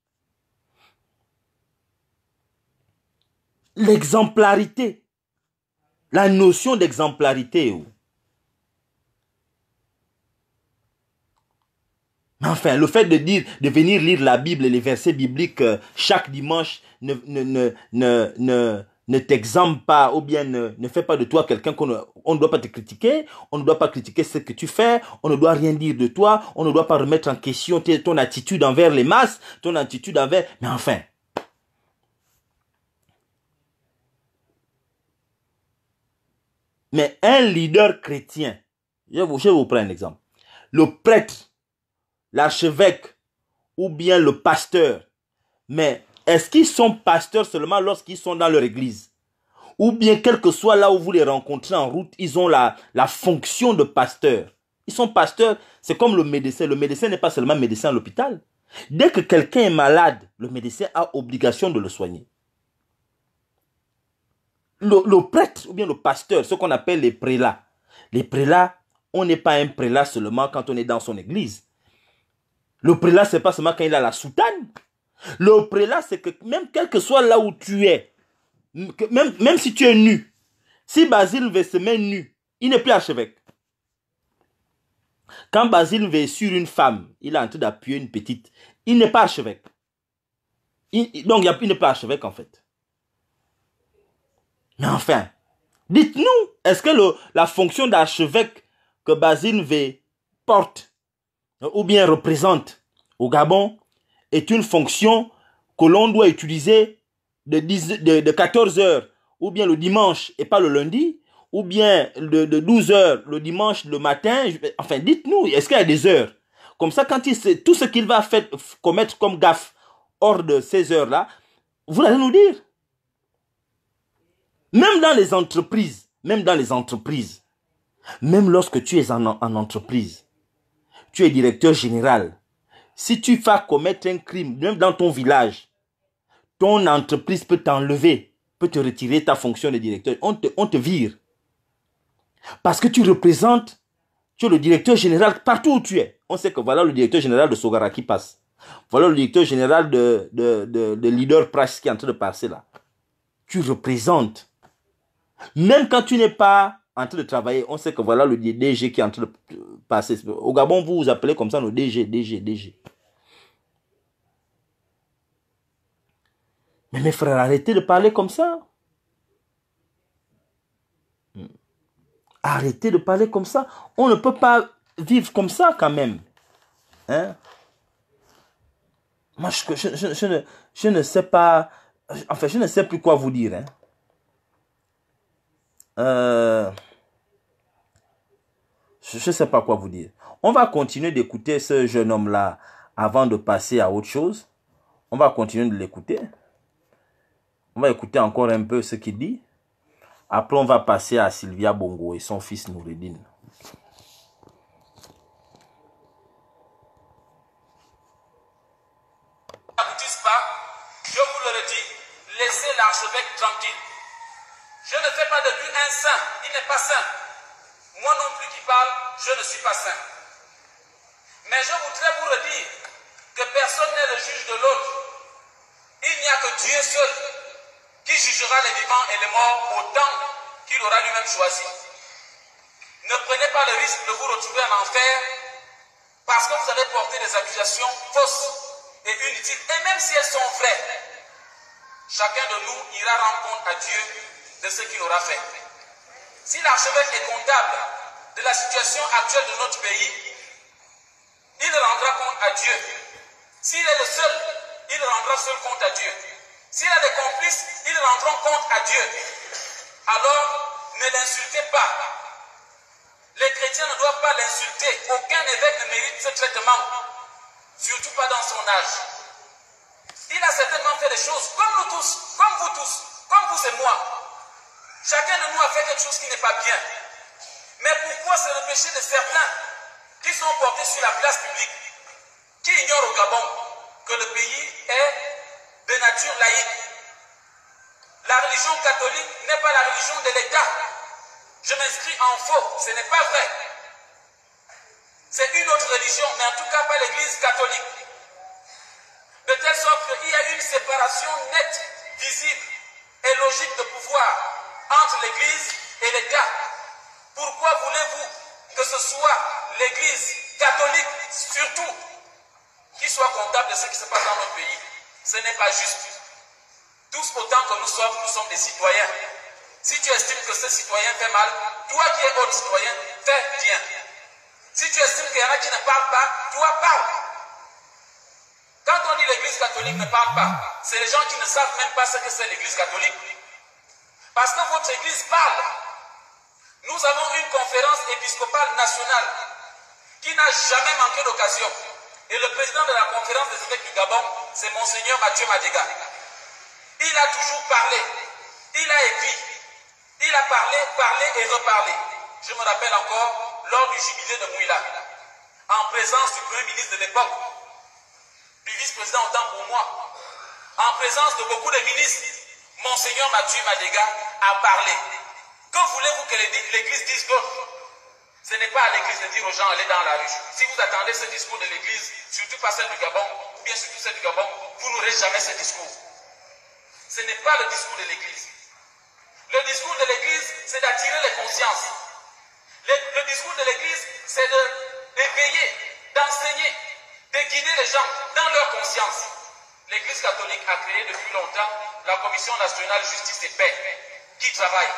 L'exemplarité, la notion d'exemplarité. Oh. Enfin, le fait de dire, de venir lire la Bible et les versets bibliques euh, chaque dimanche ne, ne t'exemple pas ou bien ne, fais pas de toi quelqu'un qu'on ne, on ne doit pas te critiquer, on ne doit pas critiquer ce que tu fais, on ne doit rien dire de toi, on ne doit pas remettre en question ton attitude envers les masses, ton attitude envers... Mais enfin, mais un leader chrétien, je vais vous, vous prendre un exemple, le prêtre, l'archevêque ou bien le pasteur, mais est-ce qu'ils sont pasteurs seulement lorsqu'ils sont dans leur église Ou bien, quel que soit là où vous les rencontrez en route, ils ont la, fonction de pasteur. Ils sont pasteurs, c'est comme le médecin. Le médecin n'est pas seulement médecin à l'hôpital. Dès que quelqu'un est malade, le médecin a obligation de le soigner. Le, le prêtre ou bien le pasteur, ce qu'on appelle les prélats. Les prélats, on n'est pas un prélat seulement quand on est dans son église. Le prélat, c'est pas seulement quand il a la soutane. Le prélat, c'est que même quel que soit là où tu es, même, même si tu es nu, si Basile veut se mettre nu, il n'est plus archevêque. Quand Basile veut sur une femme, il est en train d'appuyer une petite, il n'est pas archevêque. donc, il n'est pas archevêque en fait. Mais enfin, dites-nous, est-ce que le, la fonction d'archevêque que Basile veut porte ou bien représente au Gabon est une fonction que l'on doit utiliser de, de, 14 heures ou bien le dimanche et pas le lundi, ou bien de, 12 heures le dimanche, le matin, enfin dites-nous, est-ce qu'il y a des heures Comme ça, quand il sait tout ce qu'il va commettre comme gaffe hors de ces heures-là, vous allez nous dire. Même dans les entreprises, même dans les entreprises, même lorsque tu es en, en entreprise, tu es directeur général, si tu vas commettre un crime, même dans ton village, ton entreprise peut t'enlever, peut te retirer ta fonction de directeur. On te, vire. Parce que tu représentes, tu es le directeur général partout où tu es. On sait que voilà le directeur général de Sogara qui passe. Voilà le directeur général de, Leader Price qui est en train de passer là. Tu représentes. Même quand tu n'es pas en train de travailler, on sait que voilà le DG qui est en train de euh, passer. Au Gabon, vous vous appelez comme ça nos DG, DG, DG. Mais mes frères, arrêtez de parler comme ça. Arrêtez de parler comme ça. On ne peut pas vivre comme ça quand même. Hein? Moi, je, ne, sais pas. Euh, enfin, je ne sais plus quoi vous dire. Hein? Euh, je ne sais pas quoi vous dire. On va continuer d'écouter ce jeune homme-là avant de passer à autre chose. On va continuer de l'écouter. On va écouter encore un peu ce qu'il dit. Après, on va passer à Sylvia Bongo et son fils Noureddin. Je ne fais pas de lui un saint. Il n'est pas saint. Moi non plus qui parle, je ne suis pas saint. Mais je voudrais vous redire que personne n'est le juge de l'autre. Il n'y a que Dieu seul qui jugera les vivants et les morts autant qu'il aura lui-même choisi. Ne prenez pas le risque de vous retrouver en enfer parce que vous allez porter des accusations fausses et inutiles. Et même si elles sont vraies, chacun de nous ira rendre compte à Dieu de ce qu'il aura fait. Si l'archevêque est comptable de la situation actuelle de notre pays, il rendra compte à Dieu. S'il est le seul, il rendra seul compte à Dieu. S'il a des complices, ils rendront compte à Dieu. Alors, ne l'insultez pas. Les chrétiens ne doivent pas l'insulter. Aucun évêque ne mérite ce traitement. Surtout pas dans son âge. Il a certainement fait des choses comme nous tous, comme vous tous, comme vous et moi, Chacun de nous a fait quelque chose qui n'est pas bien. Mais pourquoi c'est le péché de certains qui sont portés sur la place publique, qui ignorent au Gabon que le pays est de nature laïque La religion catholique n'est pas la religion de l'État. Je m'inscris en faux, ce n'est pas vrai. C'est une autre religion, mais en tout cas pas l'Église catholique. De telle sorte qu'il y a une séparation nette, visible et logique de pouvoir entre l'Église et l'État. Pourquoi voulez-vous que ce soit l'Église catholique, surtout, qui soit comptable de ce qui se passe dans notre pays Ce n'est pas juste. Tous autant que nous sommes, nous sommes des citoyens. Si tu estimes que ce citoyen fait mal, toi qui es autre citoyen, fais bien. Si tu estimes qu'il y en a qui ne parlent pas, toi parle. Quand on dit l'église catholique ne parle pas, c'est les gens qui ne savent même pas ce que c'est l'église catholique parce que votre église parle. Nous avons une conférence épiscopale nationale qui n'a jamais manqué d'occasion. Et le président de la conférence des évêques du Gabon, c'est Monseigneur Mathieu Madega. Il a toujours parlé, il a écrit, il a parlé, parlé et reparlé. Je me rappelle encore lors du jubilé de Mouila, en présence du Premier ministre de l'époque, du vice-président autant pour moi, en présence de beaucoup de ministres, Monseigneur Mathieu Madega à parler. Que voulez-vous que l'Église dise que ce n'est pas à l'Église de dire aux gens allez dans la rue. Si vous attendez ce discours de l'Église, surtout pas celle du Gabon, ou bien surtout celle du Gabon, vous n'aurez jamais ce discours. Ce n'est pas le discours de l'Église. Le discours de l'Église, c'est d'attirer les consciences. Le, discours de l'Église, c'est d'éveiller, d'enseigner, de guider les gens dans leur conscience. L'Église catholique a créé depuis longtemps la Commission nationale justice et paix qui travaille.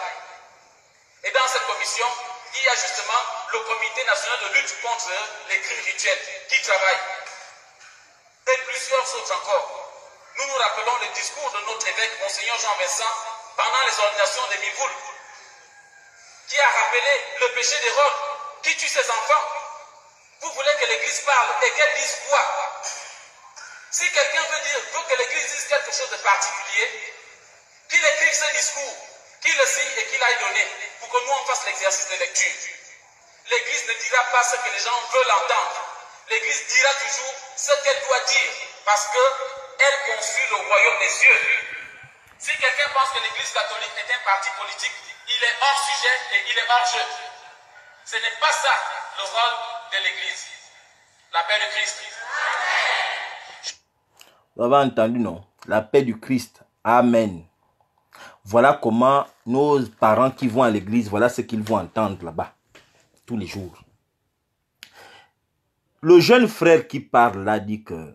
Et dans cette commission, il y a justement le Comité national de lutte contre les crimes rituels qui travaille. Et plusieurs autres encore. Nous nous rappelons le discours de notre évêque, Monseigneur Jean Vincent, pendant les ordinations des Mivoule, qui a rappelé le péché rocs, qui tue ses enfants. Vous voulez que l'Église parle et qu'elle dise quoi Si quelqu'un veut dire veut que l'Église dise quelque chose de particulier, qu'il écrive ce discours qu'il le signe et qu'il aille donner pour que nous on fasse l'exercice de lecture. L'Église ne dira pas ce que les gens veulent entendre. L'Église dira toujours ce qu'elle doit dire parce qu'elle construit le royaume des cieux. Si quelqu'un pense que l'Église catholique est un parti politique, il est hors sujet et il est hors jeu. Ce n'est pas ça le rôle de l'Église. La paix du Christ. Vous avez entendu, non La paix du Christ. Amen. Voilà comment nos parents qui vont à l'église, voilà ce qu'ils vont entendre là-bas, tous les jours. Le jeune frère qui parle là dit que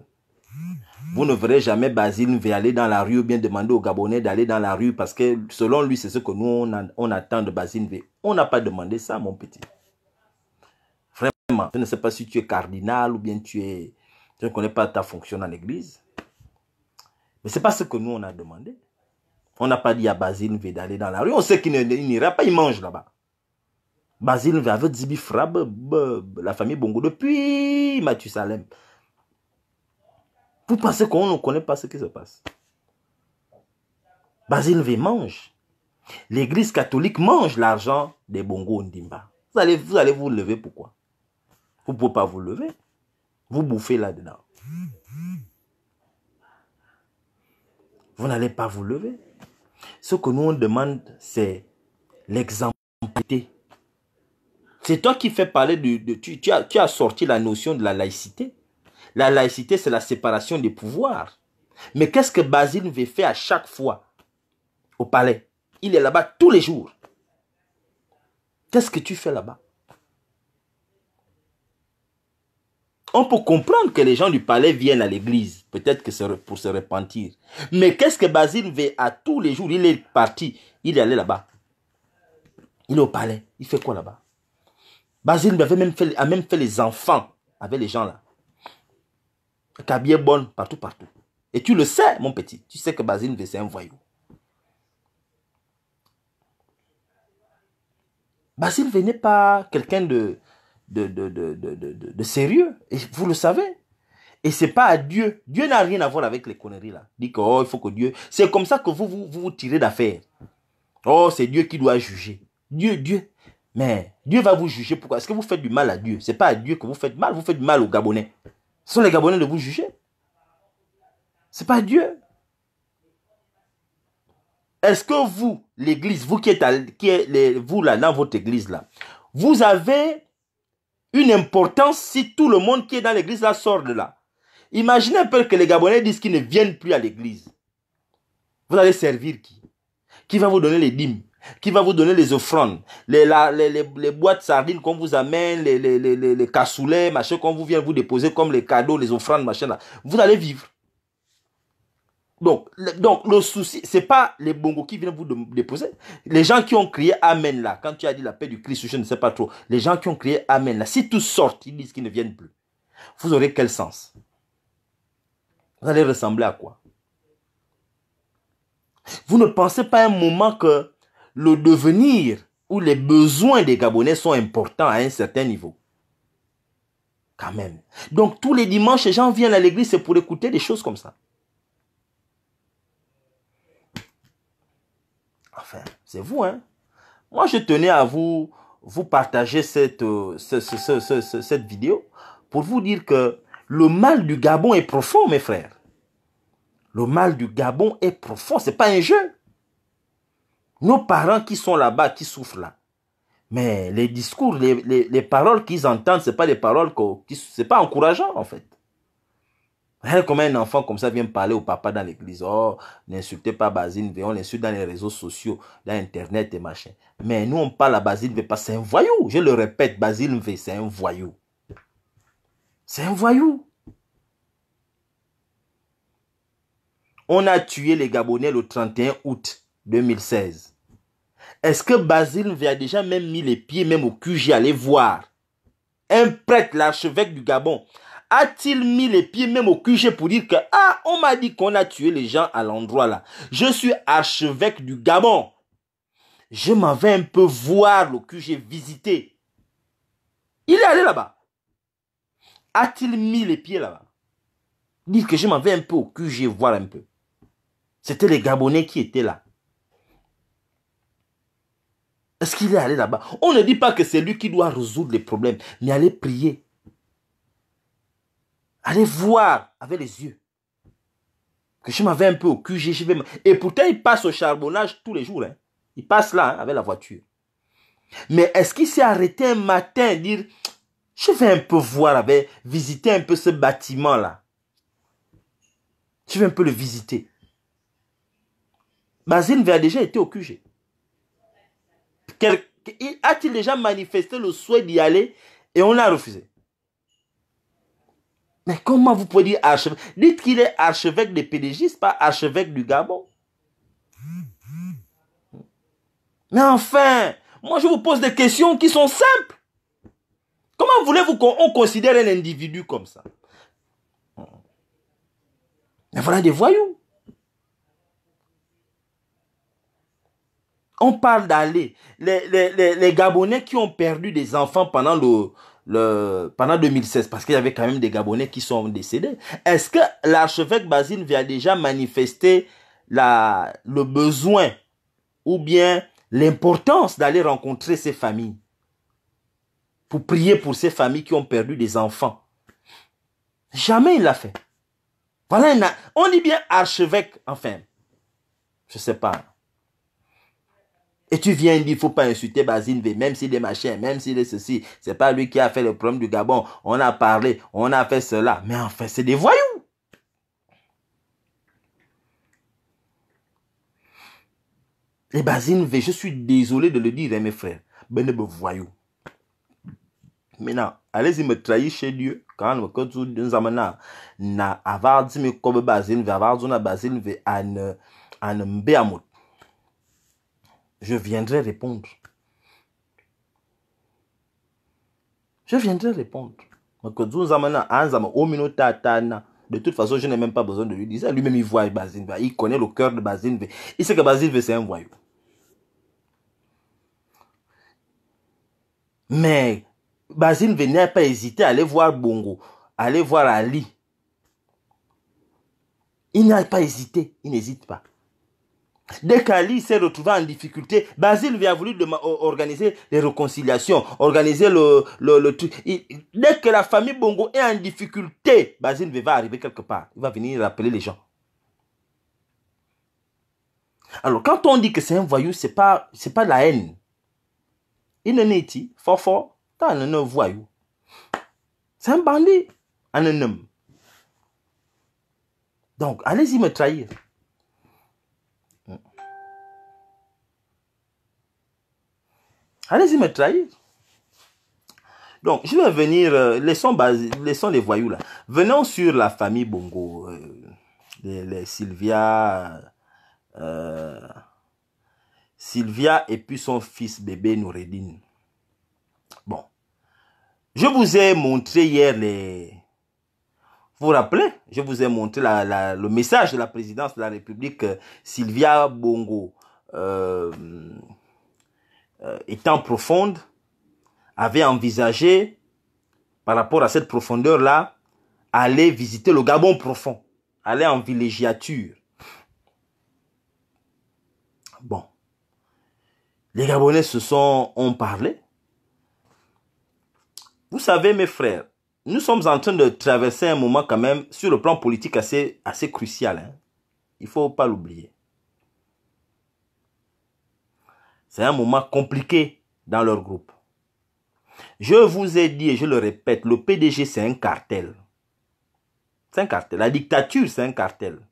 vous ne verrez jamais Basile aller dans la rue ou bien demander aux Gabonais d'aller dans la rue parce que selon lui, c'est ce que nous, on, attend de Basile On n'a pas demandé ça, mon petit. Vraiment, je ne sais pas si tu es cardinal ou bien tu es... Je ne connais pas ta fonction dans l'église. Mais ce n'est pas ce que nous, on a demandé. On n'a pas dit à Basile d'aller dans la rue. On sait qu'il n'ira pas, il mange là-bas. Basile avait Zibi frappe la famille Bongo, depuis Mathusalem. Vous pensez qu'on ne connaît pas ce qui se passe Basile mange. L'église catholique mange l'argent des Bongo Ndimba. Vous allez, vous allez vous lever pourquoi Vous ne pouvez pas vous lever. Vous bouffez là-dedans. Vous n'allez pas vous lever. Ce que nous on demande, c'est l'exemple. C'est toi qui fais parler de... tu, as, tu as sorti la notion de la laïcité. La laïcité, c'est la séparation des pouvoirs. Mais qu'est-ce que Basile veut faire à chaque fois au palais Il est là-bas tous les jours. Qu'est-ce que tu fais là-bas On peut comprendre que les gens du palais viennent à l'église, peut-être que c'est pour se repentir. Mais qu'est-ce que Basile fait à tous les jours Il est parti, il est allé là-bas. Il est au palais, il fait quoi là-bas Basile même fait, a même fait les enfants avec les gens là. Cabier bonne, partout, partout. Et tu le sais, mon petit, tu sais que Basile c'est un voyou. Basile venait pas quelqu'un de, de, de, de, de, de sérieux. Et vous le savez. Et c'est pas à Dieu. Dieu n'a rien à voir avec les conneries là. Dit que, oh, il faut que Dieu. C'est comme ça que vous vous, vous, tirez d'affaire. Oh, c'est Dieu qui doit juger. Dieu, Dieu. Mais Dieu va vous juger. Pourquoi Est-ce que vous faites du mal à Dieu C'est pas à Dieu que vous faites mal, vous faites du mal aux Gabonais. Ce sont les Gabonais de vous juger. C'est pas à Dieu. Est-ce que vous, l'église, vous qui êtes, qui êtes, vous là, dans votre église là, vous avez une importance si tout le monde qui est dans l'église sort de là. Imaginez un peu que les Gabonais disent qu'ils ne viennent plus à l'église. Vous allez servir qui Qui va vous donner les dîmes Qui va vous donner les offrandes Les, boîtes sardines qu'on vous amène, les, cassoulets, machin, qu'on vous vient vous déposer comme les cadeaux, les offrandes, machin là. Vous allez vivre. Donc, le, donc le souci, c'est pas les bongos qui viennent vous déposer. Les gens qui ont crié Amen là, quand tu as dit la paix du Christ, je ne sais pas trop. Les gens qui ont crié Amen là, si tout sort ils disent qu'ils ne viennent plus. Vous aurez quel sens Vous allez ressembler à quoi Vous ne pensez pas un moment que le devenir ou les besoins des Gabonais sont importants à un certain niveau Quand même. Donc tous les dimanches, les gens viennent à l'église, c'est pour écouter des choses comme ça. C'est vous, hein. Moi, je tenais à vous, vous partager cette, euh, cette vidéo pour vous dire que le mal du Gabon est profond, mes frères. Le mal du Gabon est profond, c'est pas un jeu. Nos parents qui sont là-bas, qui souffrent là. Mais les discours, les, paroles qu'ils entendent, c'est pas des paroles qui, c'est pas encourageant en fait. Comment un enfant comme ça vient parler au papa dans l'église Oh, n'insultez pas Basile on l'insulte dans les réseaux sociaux, dans Internet et machin. Mais nous, on parle à Basile V parce que c'est un voyou. Je le répète, Basile V, c'est un voyou. C'est un voyou. On a tué les Gabonais le 31 août 2016. Est-ce que Basile V a déjà même mis les pieds, même au QG, aller voir Un prêtre, l'archevêque du Gabon, a-t-il mis les pieds même au QG pour dire que, ah, on m'a dit qu'on a tué les gens à l'endroit là. Je suis archevêque du Gabon. Je m'en vais un peu voir le QG visiter. Il est allé là-bas. A-t-il mis les pieds là-bas Dire que je m'en vais un peu au QG voir un peu. C'était les Gabonais qui étaient là. Est-ce qu'il est allé là-bas On ne dit pas que c'est lui qui doit résoudre les problèmes, mais aller prier. Allez voir avec les yeux. Que je m'avais un peu au QG. Et pourtant, il passe au charbonnage tous les jours. Hein. Il passe là hein, avec la voiture. Mais est-ce qu'il s'est arrêté un matin dire, je vais un peu voir, avec, visiter un peu ce bâtiment-là. Je vais un peu le visiter. Basile avait déjà été au QG. A-t-il déjà manifesté le souhait d'y aller et on l'a refusé mais comment vous pouvez dire archevêque Dites qu'il est archevêque des pédégistes, pas archevêque du Gabon. Mais enfin, moi je vous pose des questions qui sont simples. Comment voulez-vous qu'on considère un individu comme ça Mais voilà des voyous. On parle d'aller. les, les Gabonais qui ont perdu des enfants pendant le, le, pendant 2016, parce qu'il y avait quand même des Gabonais qui sont décédés, est-ce que l'archevêque Basile vient déjà manifester la, le besoin ou bien l'importance d'aller rencontrer ces familles pour prier pour ces familles qui ont perdu des enfants Jamais il l'a fait. Voilà, on dit bien archevêque, enfin, je sais pas. Et tu viens, il dit, faut pas insulter Basine V, même s'il est machin, même s'il est ceci. C'est pas lui qui a fait le problème du Gabon. On a parlé, on a fait cela. Mais en fait, c'est des voyous. Et Basine V, je suis désolé de le dire, hein, mes frères. Ben, me voyous. Maintenant, allez-y me trahir chez Dieu. Quand on me dit, nous na, comme Basine V, Basine an, an, je viendrai répondre. Je viendrai répondre. Ah, de toute façon, je n'ai même pas besoin de lui dire. ça Lui-même, il voit Il connaît le cœur de Bazine Il sait que Bazine c'est un voyou. Mais Bazine n'a pas hésité à aller voir Bongo, aller voir Ali. Il n'a pas hésité. Il n'hésite pas. Dès qu'Ali s'est retrouvé en difficulté, Basile lui a voulu organiser les réconciliations, organiser le, truc. dès que la famille Bongo est en difficulté, Basile va arriver quelque part. Il va venir rappeler les gens. Alors, quand on dit que c'est un voyou, c'est pas, c'est pas la haine. Il n'est fort fort, un voyou. C'est un bandit, un homme. Donc, allez-y me trahir. Allez-y me trahir. Donc, je vais venir, euh, laissons, les voyous là. Venons sur la famille Bongo, euh, les, Sylvia, euh, Sylvia et puis son fils bébé Noureddine Bon, je vous ai montré hier les... Vous vous rappelez, je vous ai montré la, le message de la présidence de la République, Sylvia Bongo. Euh, étant profonde, avait envisagé, par rapport à cette profondeur-là, aller visiter le Gabon profond, aller en villégiature. Bon. Les Gabonais se sont, ont parlé. Vous savez, mes frères, nous sommes en train de traverser un moment quand même sur le plan politique assez, assez crucial. Hein. Il faut pas l'oublier. C'est un moment compliqué dans leur groupe. Je vous ai dit et je le répète, le PDG, c'est un cartel. C'est un cartel. La dictature, c'est un cartel.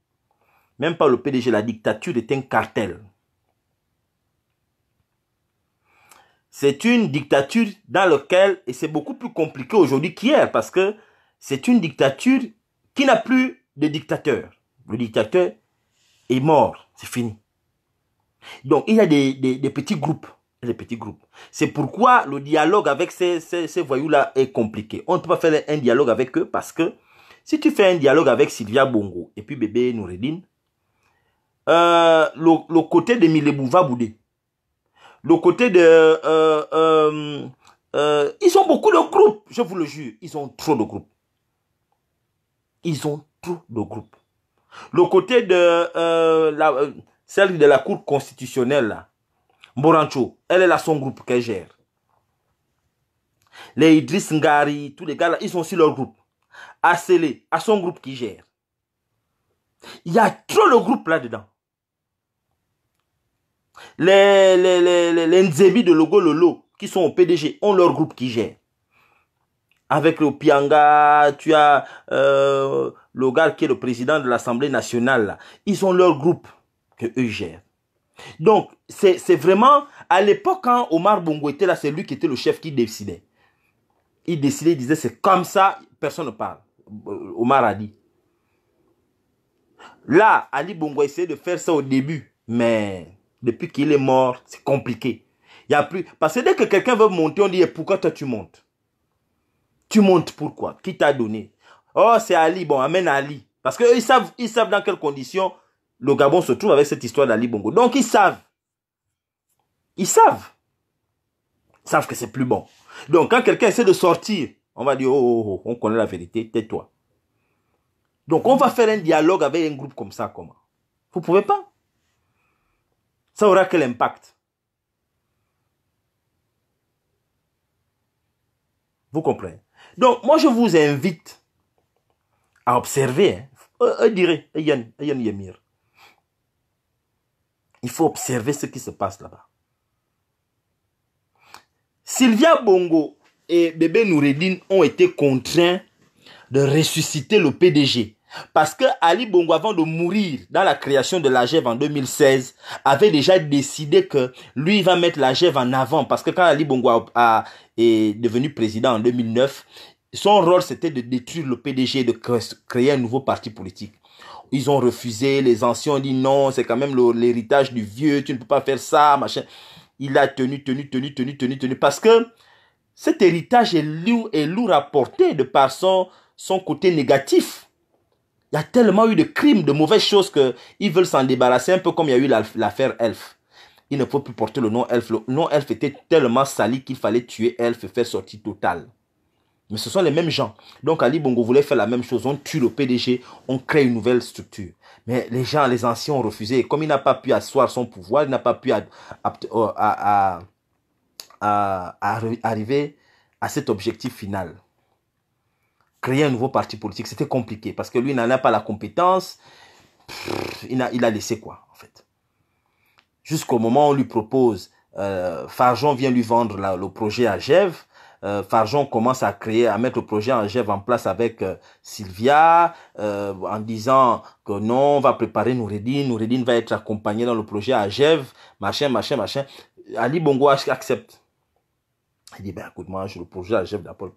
Même pas le PDG, la dictature est un cartel. C'est une dictature dans laquelle, et c'est beaucoup plus compliqué aujourd'hui qu'hier, parce que c'est une dictature qui n'a plus de dictateur. Le dictateur est mort, c'est fini. Donc, il y a des, des, petits groupes. Des petits groupes. C'est pourquoi le dialogue avec ces, ces, voyous-là est compliqué. On ne peut pas faire un dialogue avec eux parce que si tu fais un dialogue avec Sylvia Bongo et puis bébé Noureddin, euh, le, côté de Milebou va bouder. Le côté de... Euh, euh, ils ont beaucoup de groupes, je vous le jure. Ils ont trop de groupes. Ils ont trop de groupes. Le côté de celle de la Cour constitutionnelle, Morancho, elle est là son groupe qu'elle gère. Les Idriss Ngari, tous les gars là, ils sont aussi leur groupe. Asselé, à son groupe qui gère. Il y a trop de groupes là-dedans. Les, les, Nzebi de Logo Lolo, qui sont au PDG, ont leur groupe qui gère. Avec le Pianga, tu as euh, le gars qui est le président de l'Assemblée nationale. Ils ont leur groupe eux gèrent. Donc, c'est vraiment, à l'époque, quand hein, Omar Bongo était là, c'est lui qui était le chef qui décidait. Il décidait, il disait, c'est comme ça, personne ne parle. Euh, Omar a dit. Là, Ali Bongo essayait de faire ça au début, mais depuis qu'il est mort, c'est compliqué. Il y a plus... Parce que dès que quelqu'un veut monter, on dit, eh, pourquoi toi tu montes Tu montes pourquoi Qui t'a donné Oh, c'est Ali, bon, amène Ali. Parce qu'ils savent, ils savent dans quelles conditions le Gabon se trouve avec cette histoire d'Ali Bongo. Donc ils savent. Ils savent. Ils savent que c'est plus bon. Donc quand quelqu'un essaie de sortir, on va dire, oh, oh, oh on connaît la vérité, tais-toi. Donc on va faire un dialogue avec un groupe comme ça, comment Vous ne pouvez pas. Ça aura quel impact Vous comprenez Donc moi je vous invite à observer. Hein. Eux, euh, Yann Yemir. Il faut observer ce qui se passe là-bas. Sylvia Bongo et bébé Noureddin ont été contraints de ressusciter le PDG. Parce que Ali Bongo, avant de mourir dans la création de la en 2016, avait déjà décidé que lui va mettre la en avant. Parce que quand Ali Bongo est devenu président en 2009, son rôle c'était de détruire le PDG et de créer un nouveau parti politique ils ont refusé. Les anciens ont dit non, c'est quand même l'héritage du vieux, tu ne peux pas faire ça, machin. Il a tenu, tenu, tenu, tenu, tenu, tenu. Parce que cet héritage est lourd, est lourd à porter de par son, son côté négatif. Il y a tellement eu de crimes, de mauvaises choses qu'ils veulent s'en débarrasser, un peu comme il y a eu l'affaire Elf. Il ne faut plus porter le nom Elf. Le nom Elf était tellement sali qu'il fallait tuer Elf et faire sortie totale. Mais ce sont les mêmes gens. Donc Ali Bongo voulait faire la même chose. On tue le PDG, on crée une nouvelle structure. Mais les gens, les anciens ont refusé. comme il n'a pas pu asseoir son pouvoir, il n'a pas pu euh, arriver à cet objectif final. Créer un nouveau parti politique, c'était compliqué parce que lui n'en a pas la compétence. il, a, il a laissé quoi, en fait. Jusqu'au moment où on lui propose, euh, Farjon vient lui vendre le projet à Gève euh, Farjon commence à créer, à mettre le projet en en place avec euh, Sylvia, euh, en disant que non, on va préparer Nouredine Nouredine va être accompagné dans le projet à machin, machin, machin. Ali Bongo accepte. Il dit, ben, écoute, moi, je le projet à Gève d'abord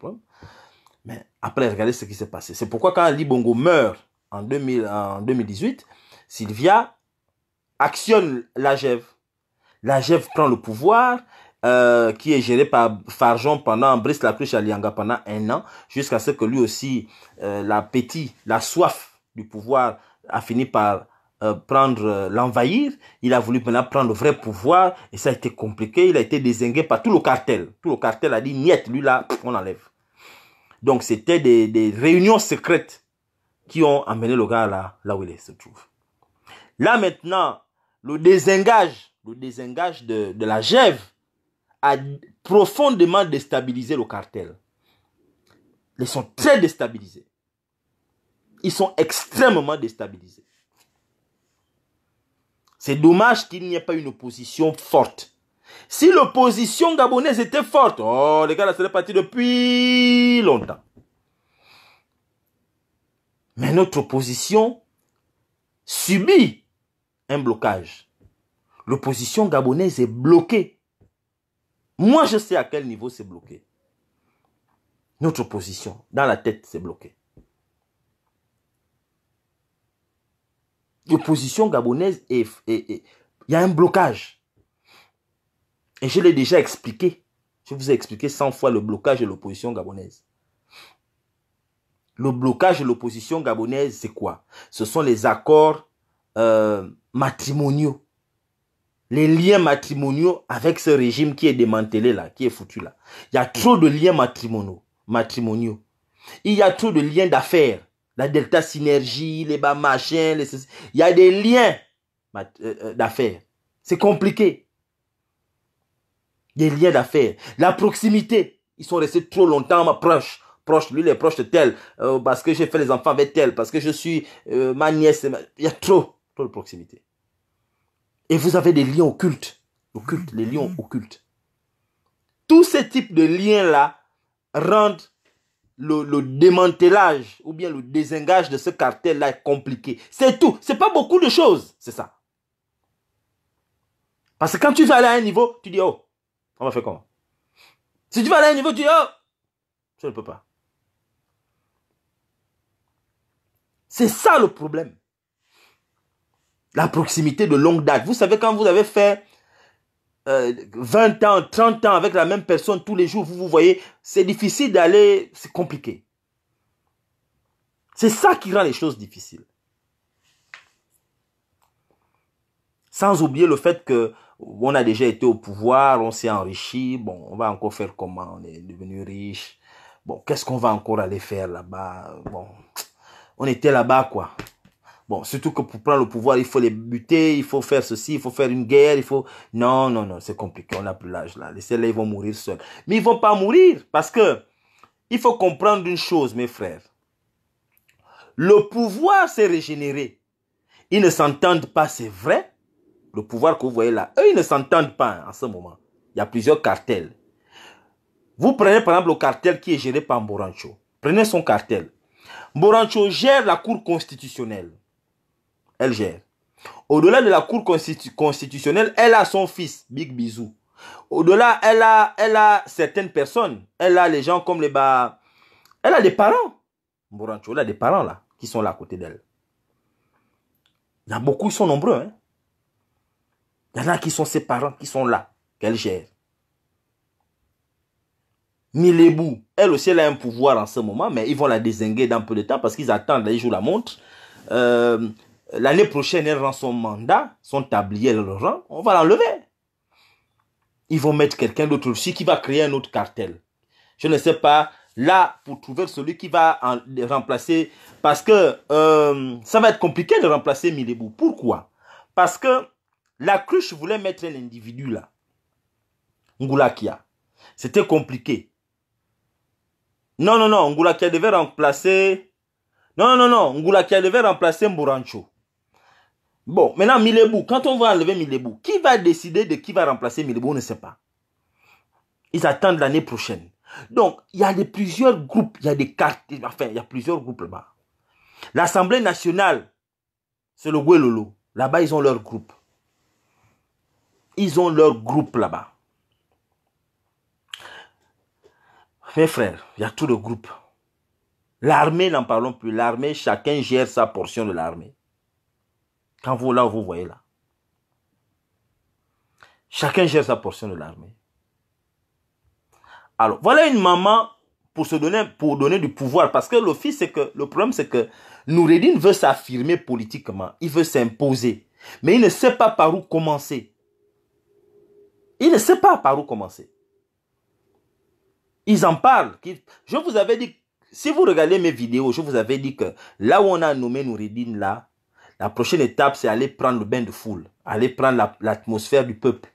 Mais après, regardez ce qui s'est passé. C'est pourquoi quand Ali Bongo meurt en, 2018, Sylvia actionne la Gève. La Gève prend le pouvoir, euh, qui est géré par Farjon pendant Brice Lacruche à Lianga pendant un an, jusqu'à ce que lui aussi, euh, l'appétit, la soif du pouvoir a fini par euh, prendre l'envahir. Il a voulu maintenant prendre le vrai pouvoir et ça a été compliqué. Il a été désingué par tout le cartel. Tout le cartel a dit, niette lui là, on enlève. Donc c'était des, réunions secrètes qui ont amené le gars là, là où il se trouve. Là maintenant, le désengage, le désengage de, de la Gève a profondément déstabilisé le cartel. Ils sont très déstabilisés. Ils sont extrêmement déstabilisés. C'est dommage qu'il n'y ait pas une opposition forte. Si l'opposition gabonaise était forte, oh, les gars, là serait parti depuis longtemps. Mais notre opposition subit un blocage. L'opposition gabonaise est bloquée moi, je sais à quel niveau c'est bloqué. Notre position, dans la tête, c'est bloqué. L'opposition gabonaise, il y a un blocage. Et je l'ai déjà expliqué. Je vous ai expliqué 100 fois le blocage de l'opposition gabonaise. Le blocage de l'opposition gabonaise, c'est quoi Ce sont les accords euh, matrimoniaux les liens matrimoniaux avec ce régime qui est démantelé là, qui est foutu là. Il y a trop de liens matrimoniaux. matrimoniaux. Il y a trop de liens d'affaires. La Delta Synergie, les bas machins, il y a des liens euh, euh, d'affaires. C'est compliqué. Des liens d'affaires. La proximité. Ils sont restés trop longtemps proches proche, lui, il est proche de tel, euh, parce que j'ai fait les enfants avec tel, parce que je suis ma nièce. Il y a trop, trop de proximité. Et vous avez des liens occultes. les liens mm-hmm. occultes. Tous ces types de liens-là rendent le, le, démantélage ou bien le désengage de ce cartel-là compliqué. C'est tout. C'est pas beaucoup de choses. C'est ça. Parce que quand tu vas aller à un niveau, tu dis, oh, on va faire comment Si tu vas aller à un niveau, tu dis, oh, je ne peux pas. C'est ça le problème. La proximité de longue date. Vous savez, quand vous avez fait 20 euh, ans, 30 ans avec la même personne tous les jours, vous vous voyez, c'est difficile d'aller, c'est compliqué. C'est ça qui rend les choses difficiles. Sans oublier le fait que on a déjà été au pouvoir, on s'est enrichi, bon, on va encore faire comment On est devenu riche. Bon, qu'est-ce qu'on va encore aller faire là-bas Bon, on était là-bas quoi. Bon, surtout que pour prendre le pouvoir, il faut les buter, il faut faire ceci, il faut faire une guerre, il faut... Non, non, non, c'est compliqué, on n'a plus l'âge là. Les celles ils vont mourir seuls. Mais ils vont pas mourir parce que il faut comprendre une chose, mes frères. Le pouvoir s'est régénéré. Ils ne s'entendent pas, c'est vrai. Le pouvoir que vous voyez là, eux, ils ne s'entendent pas hein, en ce moment. Il y a plusieurs cartels. Vous prenez par exemple le cartel qui est géré par Morancho. Prenez son cartel. Morancho gère la Cour constitutionnelle elle gère. Au-delà de la Cour constitutionnelle, elle a son fils, Big Bisou. Au-delà, elle a, elle a certaines personnes. Elle a les gens comme les bas. Elle a des parents. Morancho, elle a des parents là, qui sont là à côté d'elle. Il y en a beaucoup, ils sont nombreux. Hein. Il y en a qui sont ses parents, qui sont là, qu'elle gère. Milebou, elle aussi, elle a un pouvoir en ce moment, mais ils vont la désinguer dans peu de temps parce qu'ils attendent, ils jouent la montre. Euh, l'année prochaine, elle rend son mandat, son tablier, elle le rend, on va l'enlever. Ils vont mettre quelqu'un d'autre aussi qui va créer un autre cartel. Je ne sais pas, là, pour trouver celui qui va en, remplacer, parce que euh, ça va être compliqué de remplacer Milebou. Pourquoi Parce que la cruche voulait mettre un individu là, Ngoulakia. C'était compliqué. Non, non, non, Ngoulakia devait remplacer... Non, non, non, Ngoulakia devait remplacer Mburancho. Bon, maintenant, Milebou, quand on va enlever Milebou, qui va décider de qui va remplacer Milebou On ne sait pas. Ils attendent l'année prochaine. Donc, il y a plusieurs groupes, il y a des cartes, enfin, il y a plusieurs groupes là-bas. L'Assemblée nationale, c'est le Guelolo. Là-bas, ils ont leur groupe. Ils ont leur groupe là-bas. Mes frères, il y a tout le groupe. L'armée, n'en parlons plus. L'armée, chacun gère sa portion de l'armée. Quand vous là, vous voyez là. Chacun gère sa portion de l'armée. Alors, voilà une maman pour se donner, pour donner du pouvoir. Parce que le c'est que, le problème, c'est que Noureddin veut s'affirmer politiquement. Il veut s'imposer. Mais il ne sait pas par où commencer. Il ne sait pas par où commencer. Ils en parlent. Je vous avais dit, si vous regardez mes vidéos, je vous avais dit que là où on a nommé Noureddin là, la prochaine étape, c'est aller prendre le bain de foule, aller prendre l'atmosphère du peuple.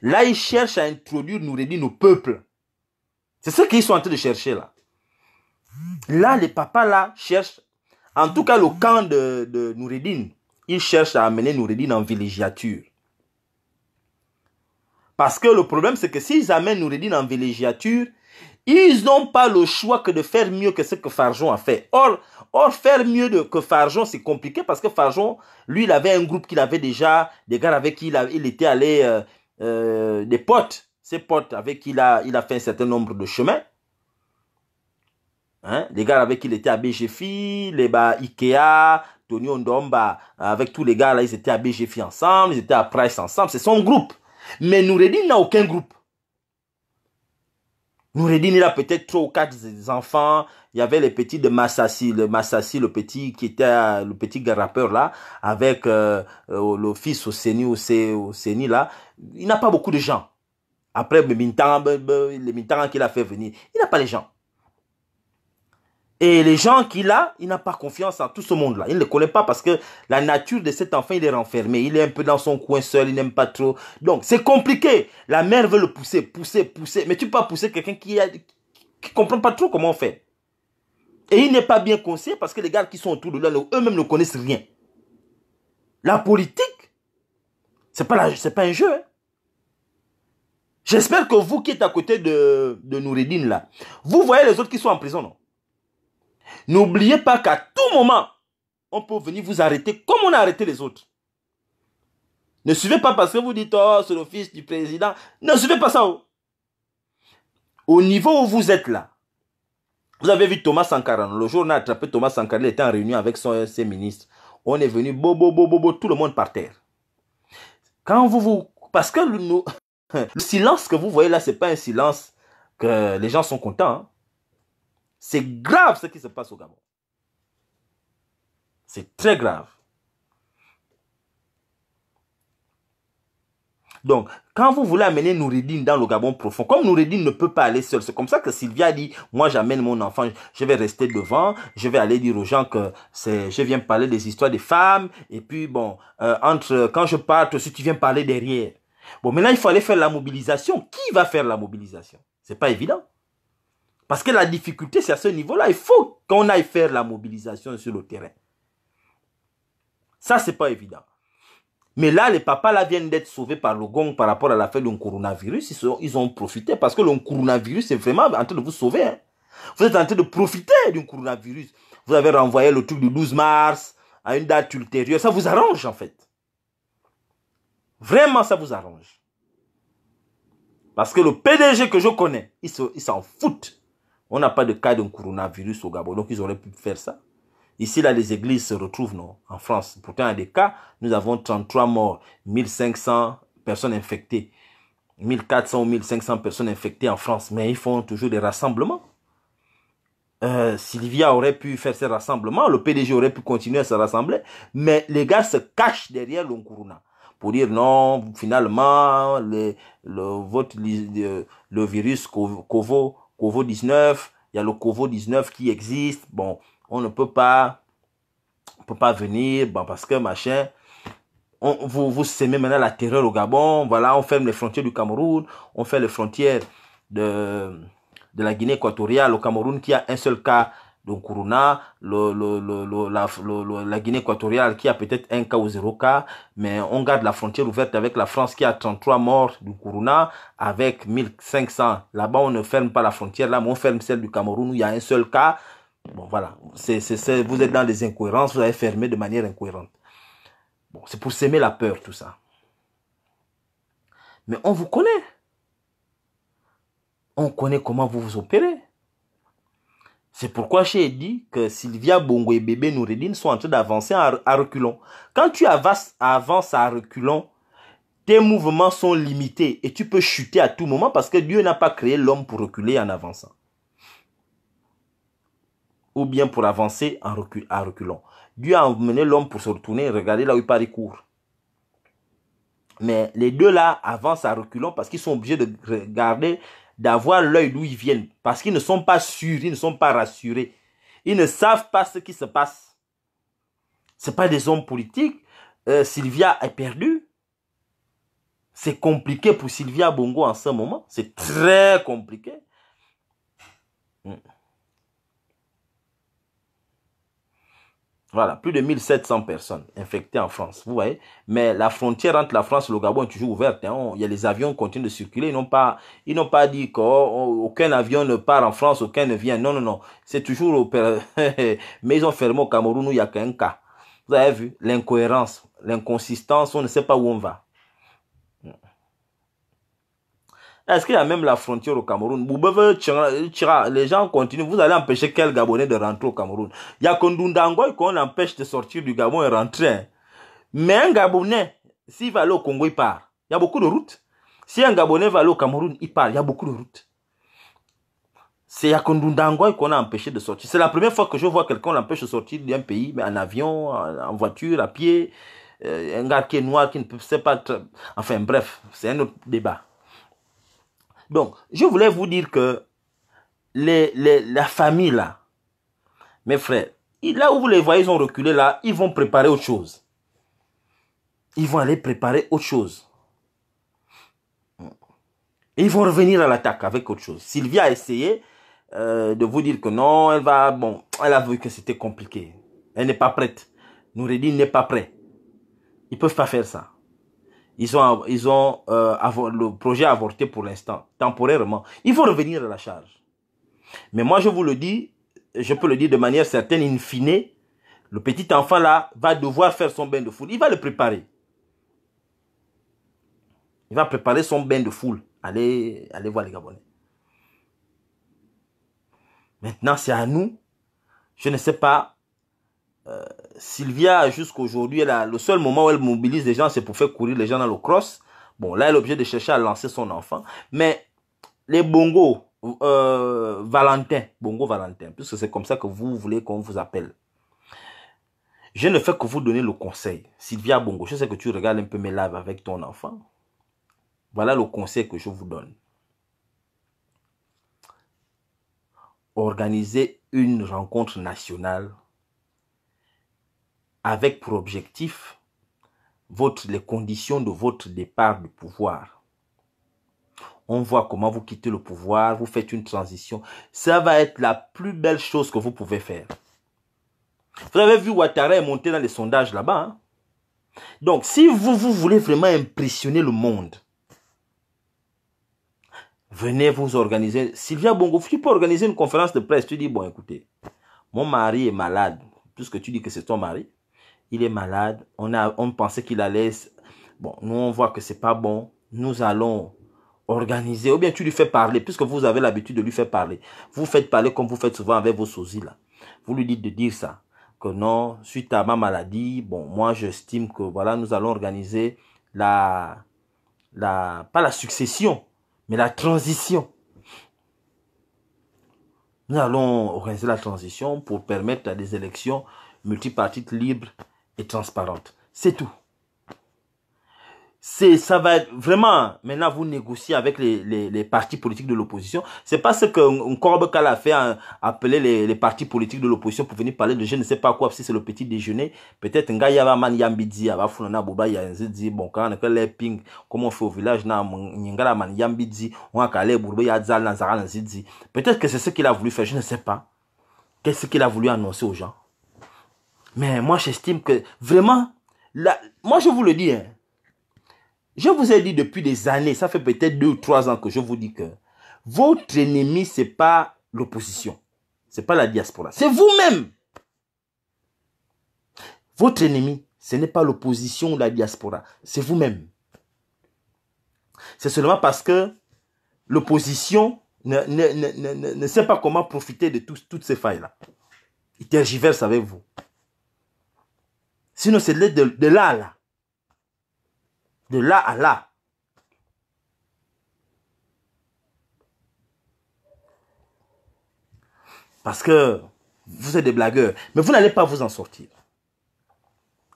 Là, ils cherchent à introduire, Noureddin au peuple. C'est ce qu'ils sont en train de chercher là. Là, les papas là cherchent, en tout cas le camp de, de Noureddin, ils cherchent à amener Noureddin en villégiature. Parce que le problème, c'est que s'ils amènent Noureddin en villégiature, ils n'ont pas le choix que de faire mieux que ce que Farjon a fait. Or, or faire mieux que Farjon, c'est compliqué parce que Farjon, lui, il avait un groupe qu'il avait déjà, des gars avec qui il, était allé, euh, euh, des potes, ses potes avec qui il a, fait un certain nombre de chemins. Hein? Les gars avec qui il était à BGFI, les bas Ikea, Tony Ondomba, avec tous les gars là, ils étaient à BGFI ensemble, ils étaient à Price ensemble, c'est son groupe. Mais Noureddin n'a aucun groupe. Nous il a peut-être trois ou quatre enfants. Il y avait les petits de Massassi, le Massassi, le petit qui était euh, le petit rappeur là, avec euh, euh, le fils au Séni, au, là. Il n'a pas beaucoup de gens. Après, le Mintang, le Mintang qu'il a fait venir, il n'a pas les gens. Et les gens qu'il a, il n'a pas confiance en tout ce monde-là. Il ne le connaît pas parce que la nature de cet enfant, il est renfermé. Il est un peu dans son coin seul, il n'aime pas trop. Donc, c'est compliqué. La mère veut le pousser, pousser, pousser. Mais tu peux pas pousser quelqu'un qui ne comprend pas trop comment on fait. Et il n'est pas bien conseillé parce que les gars qui sont autour de lui, eux-mêmes ne connaissent rien. La politique, c'est pas, pas un jeu. Hein. J'espère que vous qui êtes à côté de, de là, vous voyez les autres qui sont en prison, non N'oubliez pas qu'à tout moment, on peut venir vous arrêter comme on a arrêté les autres. Ne suivez pas parce que vous dites, oh, c'est le fils du président. Ne suivez pas ça. Oh. Au niveau où vous êtes là, vous avez vu Thomas Sankara. Le jour où on a attrapé Thomas Sankara. il était en réunion avec son, ses ministres. On est venu, bobo, bobo, bo, tout le monde par terre. Quand vous vous... Parce que le, silence que vous voyez là, c'est pas un silence que les gens sont contents. Hein. C'est grave ce qui se passe au Gabon. C'est très grave. Donc, quand vous voulez amener Nouridine dans le Gabon profond, comme Nouridine ne peut pas aller seul, c'est comme ça que Sylvia dit, moi j'amène mon enfant, je vais rester devant, je vais aller dire aux gens que c'est, je viens parler des histoires des femmes, et puis bon, euh, entre quand je parte, si tu viens parler derrière. Bon, maintenant il faut aller faire la mobilisation. Qui va faire la mobilisation C'est pas évident. Parce que la difficulté, c'est à ce niveau-là. Il faut qu'on aille faire la mobilisation sur le terrain. Ça, ce n'est pas évident. Mais là, les papas là, viennent d'être sauvés par le gong par rapport à l'affaire du coronavirus. Ils, ont profité parce que le coronavirus est vraiment en train de vous sauver. Hein. Vous êtes en train de profiter du coronavirus. Vous avez renvoyé le truc du 12 mars à une date ultérieure. Ça vous arrange en fait. Vraiment, ça vous arrange. Parce que le PDG que je connais, il s'en fout on n'a pas de cas de coronavirus au Gabon, donc ils auraient pu faire ça. Ici, là, les églises se retrouvent non, en France. Pourtant, il y a des cas. Nous avons 33 morts, 1500 personnes infectées. 1400 ou 1500 personnes infectées en France. Mais ils font toujours des rassemblements. Euh, Sylvia aurait pu faire ses rassemblements. Le PDG aurait pu continuer à se rassembler. Mais les gars se cachent derrière l'Onkuruna. Pour dire non, finalement, le, le virus Kovo Covo 19, il y a le Covo 19 qui existe. Bon, on ne peut pas, on peut pas venir, bon, parce que machin, on, vous, vous semez maintenant la terreur au Gabon. Voilà, on ferme les frontières du Cameroun, on fait les frontières de, de la Guinée équatoriale au Cameroun qui a un seul cas donc corona, le, la, la, Guinée équatoriale qui a peut-être un cas ou zéro cas, mais on garde la frontière ouverte avec la France qui a 33 morts du corona avec 1500. Là-bas, on ne ferme pas la frontière, là, mais on ferme celle du Cameroun où il y a un seul cas. Bon, voilà, c'est, c'est, vous êtes dans des incohérences, vous avez fermé de manière incohérente. Bon, c'est pour s'aimer la peur, tout ça. Mais on vous connaît. On connaît comment vous vous opérez. C'est pourquoi j'ai dit que Sylvia Bongo et bébé Noureddin sont en train d'avancer à, reculons. Quand tu avances, à reculons, tes mouvements sont limités et tu peux chuter à tout moment parce que Dieu n'a pas créé l'homme pour reculer en avançant. Ou bien pour avancer en à reculons. Dieu a emmené l'homme pour se retourner et regarder là où il part court. Mais les deux là avancent à reculons parce qu'ils sont obligés de regarder d'avoir l'œil d'où ils viennent, parce qu'ils ne sont pas sûrs, ils ne sont pas rassurés. Ils ne savent pas ce qui se passe. Ce pas des hommes politiques. Euh, Sylvia est perdue. C'est compliqué pour Sylvia Bongo en ce moment. C'est très compliqué. Hmm. Voilà, plus de 1700 personnes infectées en France, vous voyez. Mais la frontière entre la France et le Gabon est toujours ouverte. Hein. Il y a les avions qui continuent de circuler. Ils n'ont pas, ils n'ont pas dit qu'aucun oh, oh, avion ne part en France, aucun ne vient. Non, non, non. C'est toujours opéré. [LAUGHS] Mais ils ont fermé au Cameroun où il n'y a qu'un cas. Vous avez vu l'incohérence, l'inconsistance, on ne sait pas où on va. Est-ce qu'il y a même la frontière au Cameroun les gens continuent. Vous allez empêcher quel Gabonais de rentrer au Cameroun Il y a Kondundangoy qu'on empêche de sortir du Gabon et rentrer. Mais un Gabonais, s'il va aller au Congo, il part. Il y a beaucoup de routes. Si un Gabonais va aller au Cameroun, il part. Il y a beaucoup de routes. C'est qu'on a empêché de sortir. C'est la première fois que je vois quelqu'un l'empêche de sortir d'un pays, mais en avion, en voiture, à pied. Euh, un gars qui est noir, qui ne sait pas... Enfin bref, c'est un autre débat. Donc, je voulais vous dire que les, la famille là, mes frères, là où vous les voyez, ils ont reculé là, ils vont préparer autre chose. Ils vont aller préparer autre chose. Et ils vont revenir à l'attaque avec autre chose. Sylvia a essayé euh, de vous dire que non, elle va, bon, elle a vu que c'était compliqué. Elle n'est pas prête. Nourredine n'est pas prêt. Ils peuvent pas faire ça. Ils ont, ils ont euh, le projet avorté pour l'instant, temporairement. Il faut revenir à la charge. Mais moi, je vous le dis, je peux le dire de manière certaine, in fine, le petit enfant là va devoir faire son bain de foule. Il va le préparer. Il va préparer son bain de foule. Allez, allez voir les Gabonais. Maintenant, c'est à nous. Je ne sais pas euh, Sylvia, jusqu'aujourd'hui, le seul moment où elle mobilise les gens, c'est pour faire courir les gens dans le cross. Bon, là, elle est obligée de chercher à lancer son enfant. Mais les Bongo, euh, Valentin, Bongo Valentin, puisque c'est comme ça que vous voulez qu'on vous appelle. Je ne fais que vous donner le conseil. Sylvia Bongo, je sais que tu regardes un peu mes lives avec ton enfant. Voilà le conseil que je vous donne. Organiser une rencontre nationale avec pour objectif les conditions de votre départ du pouvoir. On voit comment vous quittez le pouvoir, vous faites une transition. Ça va être la plus belle chose que vous pouvez faire. Vous avez vu Ouattara est monté dans les sondages là-bas. Hein. Donc, si vous, vous voulez vraiment impressionner le monde, venez vous organiser. Sylvia Bongo, tu peux organiser une conférence de presse. Tu dis, bon, écoutez, mon mari est malade, puisque tu dis que c'est ton mari il est malade, on, a, on pensait qu'il allait... Bon, nous, on voit que c'est pas bon. Nous allons organiser, ou bien tu lui fais parler, puisque vous avez l'habitude de lui faire parler. Vous faites parler comme vous faites souvent avec vos sosies, là. Vous lui dites de dire ça. Que non, suite à ma maladie, bon, moi, j'estime que, voilà, nous allons organiser la, la, pas la succession, mais la transition. Nous allons organiser la transition pour permettre à des élections multipartites libres et transparente. C'est tout. C'est, ça va être vraiment, maintenant vous négociez avec les, les, partis politiques de l'opposition. C'est pas ce que corbeau Kala a fait, hein, appeler les, les, partis politiques de l'opposition pour venir parler de je ne sais pas quoi, si c'est le petit déjeuner. Peut-être un bon, quand on les ping, fait au village, Peut-être que c'est ce qu'il a voulu faire, je ne sais pas. Qu'est-ce qu'il a voulu annoncer aux gens? Mais moi, j'estime que vraiment, là, moi, je vous le dis, hein. je vous ai dit depuis des années, ça fait peut-être deux ou trois ans que je vous dis que votre ennemi, ce n'est pas l'opposition. Ce n'est pas la diaspora. C'est vous-même. Votre ennemi, ce n'est pas l'opposition ou la diaspora. C'est vous-même. C'est seulement parce que l'opposition ne, sait pas comment profiter de toutes ces failles-là. Il tergiverse avec vous. Sinon, c'est de, de là à là. De là à là. Parce que vous êtes des blagueurs, mais vous n'allez pas vous en sortir.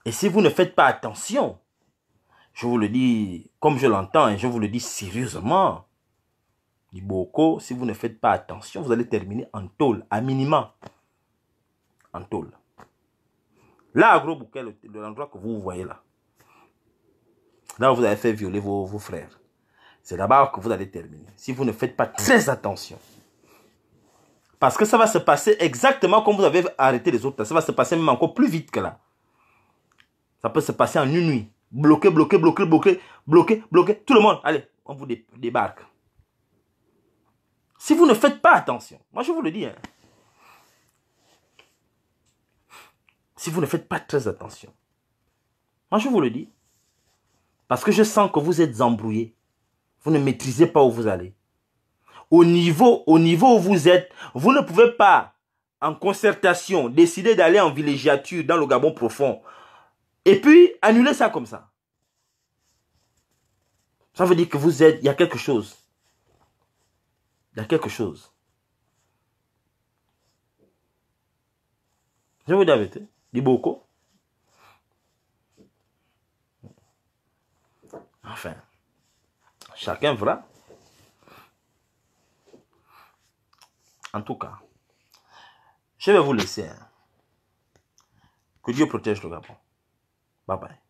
Et si vous ne faites pas attention, je vous le dis comme je l'entends et je vous le dis sérieusement, Boko, si vous ne faites pas attention, vous allez terminer en tôle, à minima. En tôle. Là, Gros Bouquet, l'endroit que vous voyez là, là où vous avez fait violer vos, frères, c'est là-bas que vous allez terminer. Si vous ne faites pas très attention. Parce que ça va se passer exactement comme vous avez arrêté les autres. Ça va se passer même encore plus vite que là. Ça peut se passer en une nuit. Bloqué, bloqué, bloqué, bloqué, bloqué, bloqué. Tout le monde, allez, on vous débarque. Si vous ne faites pas attention, moi je vous le dis, hein, si vous ne faites pas très attention. Moi, je vous le dis. Parce que je sens que vous êtes embrouillé, Vous ne maîtrisez pas où vous allez. Au niveau, au niveau où vous êtes, vous ne pouvez pas, en concertation, décider d'aller en villégiature dans le Gabon profond. Et puis, annuler ça comme ça. Ça veut dire que vous êtes, il y a quelque chose. Il y a quelque chose. Je vous dis Diboko. Enfin, chacun verra. En tout cas, je vais vous laisser. Hein. Que Dieu protège le Gabon. Bye bye.